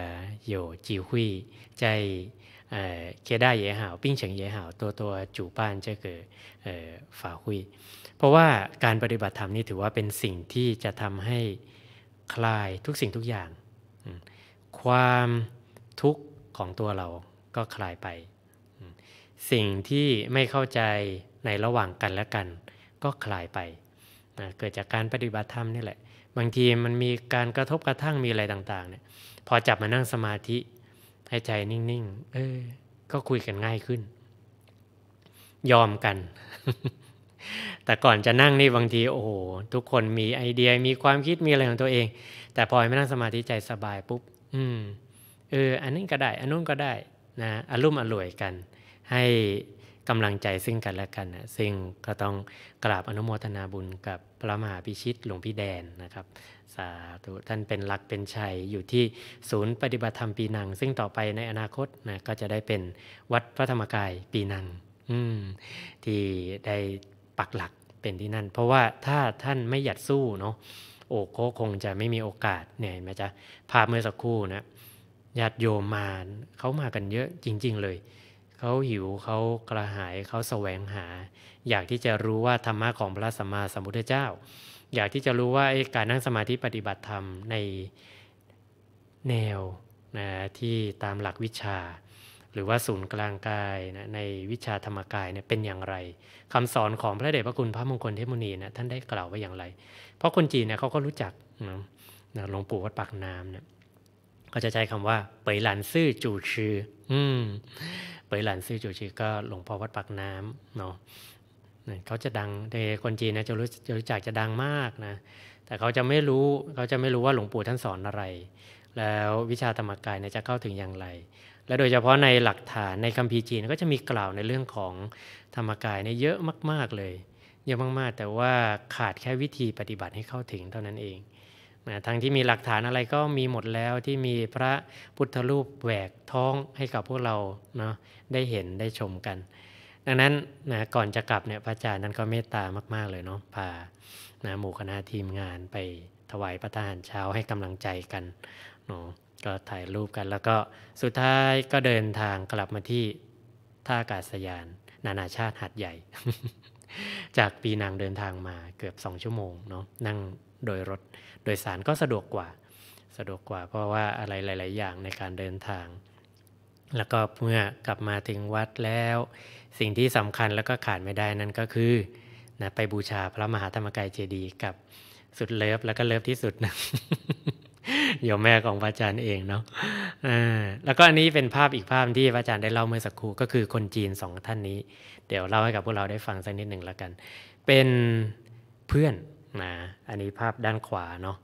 โยจิวุยใจเได้เยหาวปิ้งเฉิงเยหาวตัวตัวจูป้านเจ้าเกิดฝาหุยเพราะว่าการปฏิบัติธรรมนี่ถือว่าเป็นสิ่งที่จะทำให้คลายทุกสิ่งทุกอย่าง ความทุกข์ของตัวเราก็คลายไป สิ่งที่ไม่เข้าใจในระหว่างกันและกัน ก็คลายไปนะเกิดจากการปฏิบัติธรรมนี่แหละ บางทีมันมีการกระทบกระทั่งมีอะไรต่าง ๆเนี่ย พอจับมานั่งสมาธิให้ใจนิ่ง ๆ เออ ก็คุยกันง่ายขึ้น ยอมกันแต่ก่อนจะนั่งนี่บางทีโอ้โหทุกคนมีไอเดียมีความคิดมีอะไรของตัวเอง แต่พอไม่นั่งสมาธิใจสบายปุ๊บอืมเอออันนี้ก็ได้ อันนู้นก็ได้นะอารมณ์อร่วยกัน ให้กำลังใจซึ่งกันและกันนะซึ่งก็ต้องกราบอนุโมทนาบุญกับพระมหาพิชิตหลวงพี่แดนนะครับสาธุท่านเป็นหลักเป็นชัยอยู่ที่ศูนย์ปฏิบัติธรรมปีนัง ซึ่งต่อไปในอนาคตนะก็จะได้เป็นวัดพระธรรมกายปีนังที่ได้ปักหลักเป็นที่นั่นเพราะว่าถ้าท่านไม่หยัดสู้เนาะโอ้ก็คงจะไม่มีโอกาสเนี่ยม้จะพาเมื่อสักครู่นะญาติโยมมาเขามากันเยอะจริงๆเลยเขาหิวเขากระหายเขาแสวงหา อยากที่จะรู้ว่าธรรมะของพระสัมมาสัมพุทธเจ้า อยากที่จะรู้ว่าการนั่งสมาธิปฏิบัติธรรมในแนวนะที่ตามหลักวิชา หรือว่าศูนย์กลางกายนะในวิชาธรรมกายเนี่ยเป็นอย่างไรคำสอนของพระเดชพระคุณพระมงคลเทพมุนีนะท่านได้กล่าวไว้อย่างไร เพราะคนจีนเนี่ยเขาก็รู้จักนะหลวงปู่วัดปากน้ำเนี่ยก็จะใช้คำว่าเปยหลันซื่อจู่ชืออืมเปยหลันซื่อจู่ชื่อก็หลวงพ่อวัดปากน้ำเนาะเขาจะดังในคนจีนนะจะรู้จะรู้จักจะดังมากนะแต่เขาจะไม่รู้เขาจะไม่รู้ว่าหลวงปู่ท่านสอนอะไร แล้ววิชาธรรมกายเนี่ยจะเข้าถึงอย่างไรและโดยเฉพาะในหลักฐานในคัมภีร์จีนก็จะมีกล่าวในเรื่องของธรรมกายเนี่ยเยอะมาก ๆ เลย เยอะมาก ๆ แต่ว่าขาดแค่วิธีปฏิบัติให้เข้าถึงเท่านั้นเองนะทั้งที่มีหลักฐานอะไรก็มีหมดแล้วที่มีพระพุทธรูปแหวกท้องให้กับพวกเราเนาะได้เห็นได้ชมกัน ดังนั้นนะก่อนจะกลับเนี่ยพระอาจารย์นั้นก็เมตตามาก ๆเลยเนาะพานะหมู่คณะทีมงานไปถวายประทานเช้าให้กำลังใจกันเนาะก็ถ่ายรูปกันแล้วก็สุดท้ายก็เดินทางกลับมาที่ท่าอากาศยาน นานาชาติหัดใหญ่ จากปีนังเดินทางมาเกือบสองชั่วโมงเนาะนั่งโดยรถโดยสารก็สะดวกกว่า สะดวกกว่า เพราะว่าอะไรหลาย ๆ อย่างในการเดินทาง แล้วก็เมื่อกลับมาถึงวัดแล้ว สิ่งที่สำคัญแล้วก็ขาดไม่ได้นั่นก็คือนะไปบูชาพระมหาธรรมกายเจดีย์กับสุดเลิฟแล้วก็เลิฟที่สุดนะโยมแม่ของพระอาจารย์เองเนาะแล้วก็อันนี้เป็นภาพอีกภาพที่พระอาจารย์ได้เล่าเมื่อสักครู่ก็คือคนจีนสองท่านนี้ เดี๋ยวเล่าให้กับพวกเราได้ฟังสักนิดหนึ่งแล้วกัน เป็นเพื่อนนะ อันนี้ภาพด้านขวาเนาะ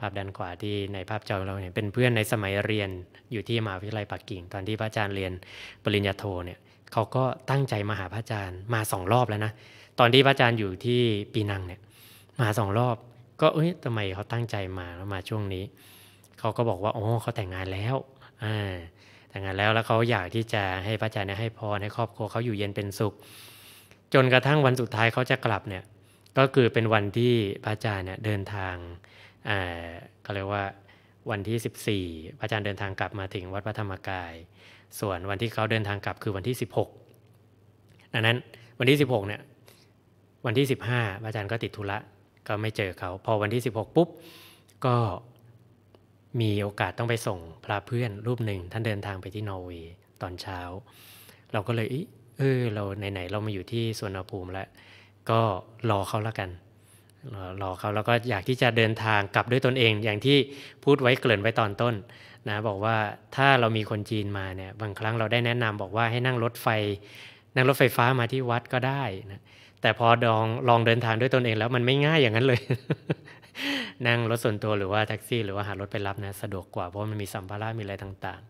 ภาพด้านขวาที่ในภาพจอเราเนี่ย เป็นเพื่อนในสมัยเรียนอยู่ที่มหาวิทยาลัยปักกิ่ง ตอนที่พระอาจารย์เรียนปริญญาโทเนี่ย เขาก็ตั้งใจมาหาพระอาจารย์มาสองรอบแล้วนะ ตอนที่พระอาจารย์อยู่ที่ปีนังเนี่ย มาสองรอบ ก็เอ้ยทำไมเขาตั้งใจมาแล้วมาช่วงนี้เขาก็บอกว่าโอ้เขาแต่งงานแล้วอ่าแต่งงานแล้วแล้วเขาอยากที่จะให้พระอาจารย์ให้พรให้ครอบครัวเขาอยู่เย็นเป็นสุข จนกระทั่งวันสุดท้ายเขาจะกลับเนี่ยก็คือเป็นวันที่พระอาจารย์เนี่ยเดินทางอ่าก็เรียกว่าวันที่ 14พระอาจารย์เดินทางกลับมาถึงวัดพระธรรมกาย ส่วนวันที่เขาเดินทางกลับคือวันที่ 16 ดังนั้นวันที่ 16เนี่ยวันที่ 15พระอาจารย์ก็ติดธุระก็ไม่เจอเขา พอวันที่ 16 ปุ๊บก็มีโอกาสต้องไปส่ง พระเพื่อนรูปหนึ่งท่านเดินทางไปที่นอร์เวย์ตอนเช้า เราก็เลยเออเราไหนๆเรามาอยู่ที่สวนอภูมิแล้ว ก็รอเขาแล้วกัน รอเขาแล้วก็อยากที่จะเดินทางกลับด้วยตนเองอย่างที่พูดไว้เกริ่นไว้ตอนต้น นะ บอกว่าถ้าเรามีคนจีนมาเนี่ยบางครั้งเราได้แนะนำบอกว่าให้นั่งรถไฟ นั่งรถไฟฟ้ามาที่วัดก็ได้นะแต่พอลองลองเดินทางด้วยตนเองแล้วมันไม่ง่ายอย่างนั้นเลยนั่งรถส่วนตัวหรือว่าแท็กซี่ หรือว่าหารถไปรับนะสะดวกกว่า เพราะมันมีสัมภาระมีอะไรต่าง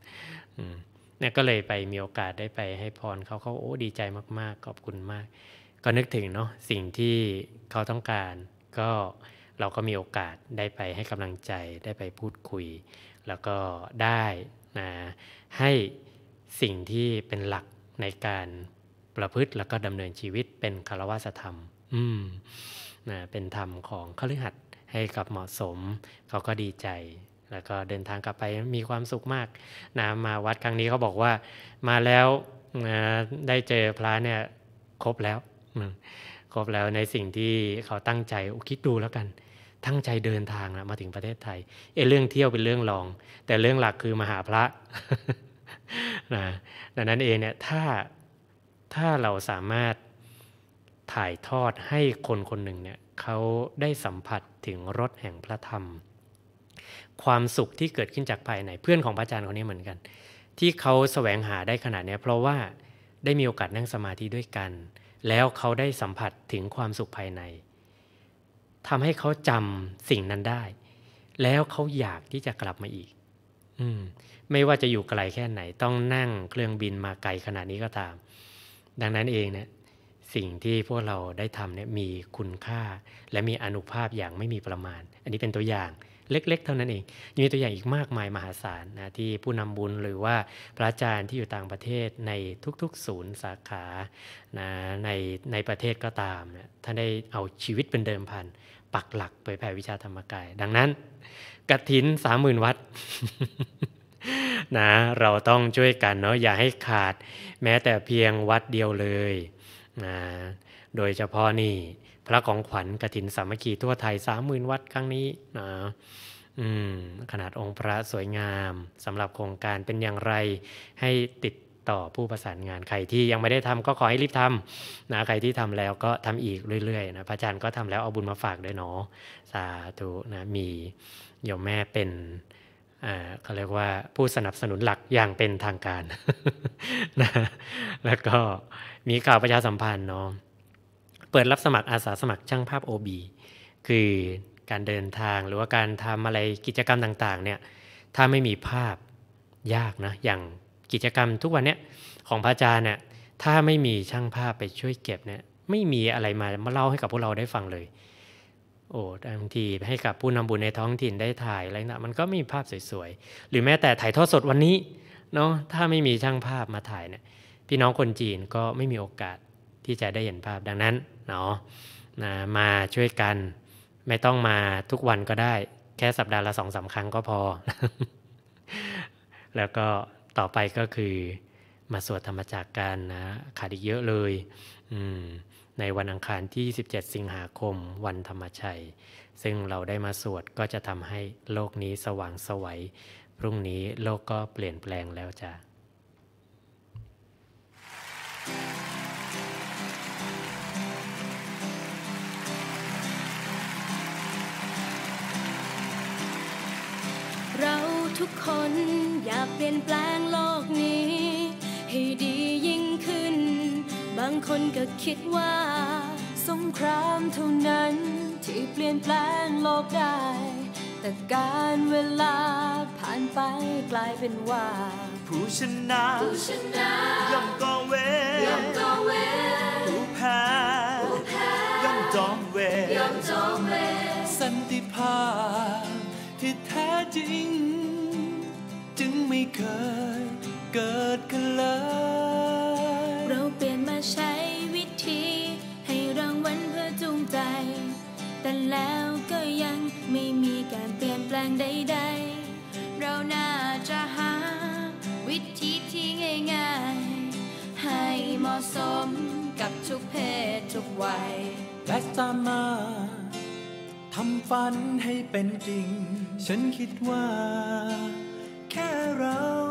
ๆเนี่ยก็เลยไปมีโอกาสได้ไป ให้พรเขาเขาโอ้ดีใจมากๆขอบคุณมาก ก็นึกถึงเนาะสิ่งที่เขาต้องการก็เราก็มีโอกาสได้ไปให้กำลังใจได้ไปพูดคุย แล้วก็ได้นะให้สิ่งที่เป็นหลักในการประพฤติแล้วก็ดำเนินชีวิตเป็นคารวะธรรม อืมนะเป็นธรรมของขลิหัดให้กับเหมาะสมเขาก็ดีใจแล้วก็เดินทางกลับไปมีความสุขมากนะมาวัดครั้งนี้เขาบอกว่ามาแล้วได้เจอพระเนี่ยครบแล้ว ครบแล้วในสิ่งที่เขาตั้งใจคิดดูแล้วกันตั้งใจเดินทางนะมาถึงประเทศไทยเอเรื่องเที่ยวเป็นเรื่องรอง แต่เรื่องหลักคือมาหาพระนะดังนั้นเองเนี่ยถ้าถ้าเราสามารถถ่ายทอดให้คนคนหนึ่งเนี่ยเขาได้สัมผัสถึงรสแห่งพระธรรม ความสุขที่เกิดขึ้นจากภายในเพื่อนของพระอาจารย์คนนี้เหมือนกัน ที่เขาแสวงหาได้ขนาดนี้ เพราะว่าได้มีโอกาสนั่งสมาธิด้วยกัน แล้วเขาได้สัมผัสถึงความสุขภายในทำให้เขาจำสิ่งนั้นได้ แล้วเขาอยากที่จะกลับมาอีกอมไม่ว่าจะอยู่ไกลแค่ไหนต้องนั่งเครื่องบินมาไกลขนาดนี้ก็ตาม ดังนั้นเองเนะี่ยสิ่งที่พวกเราได้ทำเนี่ยมีคุณค่าและมีอนุภาพอย่างไม่มีประมาณ อันนี้เป็นตัวอย่างเล็กๆ เท่านั้นเองยังมีตัวอย่างอีกมากมายมหาศาลนะที่ผู้นำบุญหรือว่าพระอาจารย์ที่อยู่ต่างประเทศในทุกๆ ศูนย์สาขานะในในประเทศก็ตามเนะท่านได้เอาชีวิตเป็นเดิมพัน ปักหลักเผยแผ่วิชาธรรมกาย ดังนั้นกระถินสามหมื่นวัดนะเราต้องช่วยกันเนาะอย่าให้ขาดแม้แต่เพียงวัดเดียวเลยนะโดยเฉพาะนี่พระของขวัญกระถินสามัคคีทั่วไทยสามหมื่นวัดครั้งนี้นะขนาดองค์พระสวยงามสำหรับโครงการเป็นอย่างไรให้ติดต่อผู้ประสานงานใครที่ยังไม่ได้ทำก็ขอให้รีบทำนะใครที่ทำแล้วก็ทำอีกเรื่อยๆนะพระอาจารย์ก็ทำแล้วเอาบุญมาฝากด้วยเนาะสาธุนะมีโยมแม่เป็นเขาเรียกว่าผู้สนับสนุนหลักอย่างเป็นทางการนะแล้วก็มีข่าวประชาสัมพันธ์เนาะเปิดรับสมัครอาสาสมัครช่างภาพ OB คือการเดินทางหรือว่าการทำอะไรกิจกรรมต่างๆเนี่ยถ้าไม่มีภาพยากนะอย่างกิจกรรมทุกวันเนี้ยของพระอาจารย์เนี่ยถ้าไม่มีช่างภาพไปช่วยเก็บเนี่ยไม่มีอะไรมามาเล่าให้กับพวกเราได้ฟังเลยโอ้บางทีให้กับผู้นำบุญในท้องถิ่นได้ถ่ายอะไรนะมันก็มีภาพสวยๆ หรือแม้แต่ถ่ายทอดสดวันนี้เนาะถ้าไม่มีช่างภาพมาถ่ายเนี่ยพี่น้องคนจีนก็ไม่มีโอกาสที่จะได้เห็นภาพดังนั้นเนาะมาช่วยกันไม่ต้องมาทุกวันก็ได้ แค่สัปดาห์ละสองสาครั้งก็พอ แล้วก็ต่อไปก็คือ มาสวดธรรมจักกันนะ ขาดอีกเยอะเลย อืมในวันอังคารที่ 2 7 สิงหาคมวันธรรมชัย ซึ่งเราได้มาสวดก็จะทำให้โลกนี้สว่างสวัยพรุ่งนี้โลกก็เปลี่ยนแปลงแล้วจ้ะ เราทุกคนอย่าเปลี่ยนแปลงโลกนี้ให้ดียิ่งางคนก็คิดว่าสงครามเท่านั้นที่เปลี่ยนแปลงโลกได้ แต่การเวลาผ่านไปกลายเป็นว่า ผู้ชนะย่อมก่อเวผู้แพ้ย่อมจอมเวสันติภาพที่แท้จริง จึงไม่เคยเกิดขึ้นดเราน่าจะหาวิธีที่ง่ายๆให้เหมาะสมกับทุกเพศทุกวัยและสามารถทำฝันให้เป็นจริง ฉันคิดว่าแค่เรา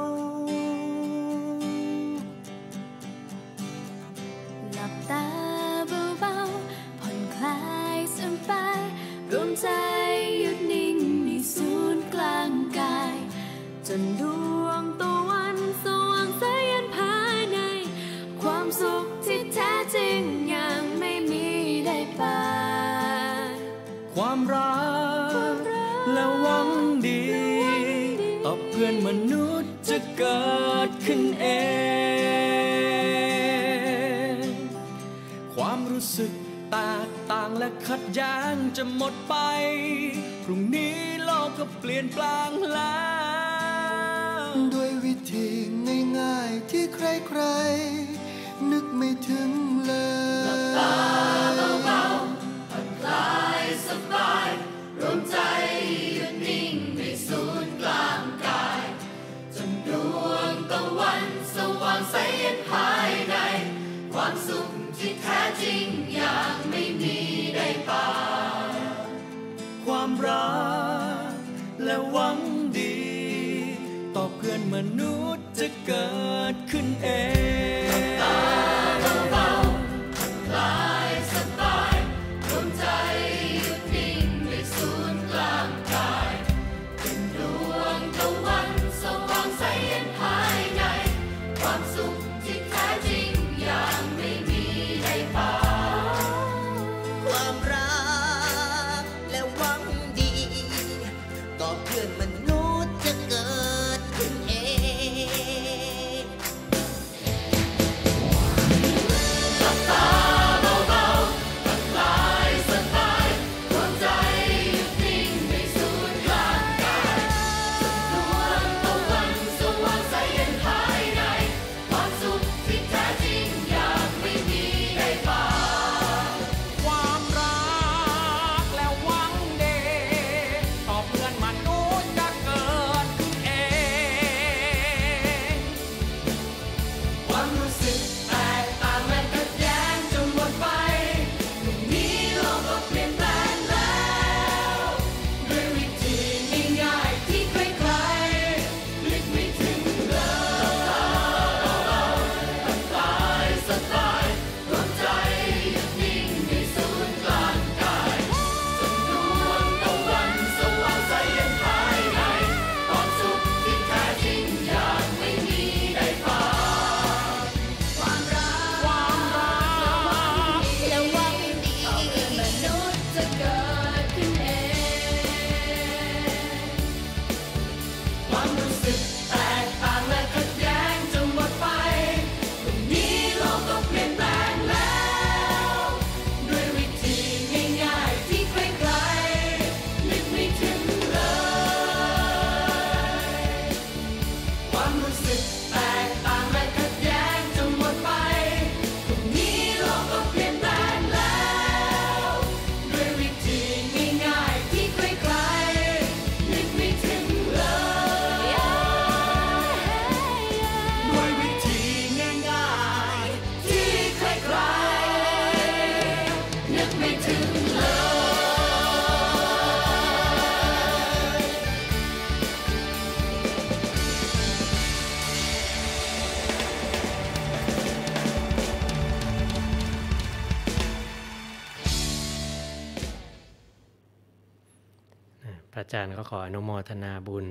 จารย์ก็ขออนุโมทนาบุญ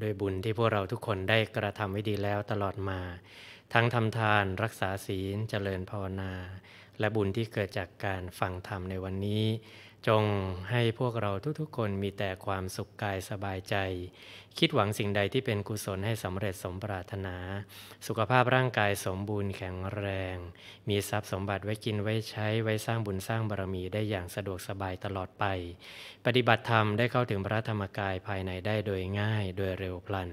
ด้วยบุญที่พวกเราทุกคนได้กระทำไว้ดีแล้วตลอดมา ทั้งทำทานรักษาศีลเจริญภาวนาและบุญที่เกิดจากการฟังธรรมในวันนี้ จงให้พวกเราทุก ๆ คนมีแต่ความสุขกายสบายใจ คิดหวังสิ่งใดที่เป็นกุศลให้สำเร็จสมปรารถนา สุขภาพร่างกายสมบูรณ์แข็งแรง มีทรัพย์สมบัติไว้กินไว้ใช้ไว้สร้างบุญสร้างบารมีได้อย่างสะดวกสบายตลอดไป ปฏิบัติธรรมได้เข้าถึงพระธรรมกายภายในได้โดยง่ายโดยเร็วพลัน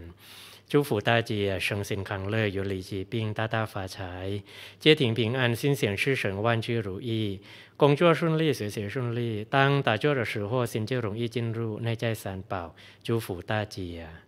祝福大家身心康乐，有理疾病，大大发财，家庭平安，心想事成，万事如意，工作顺利，学习顺利，当打坐的时候，心就容易进入内在三宝，祝福大家。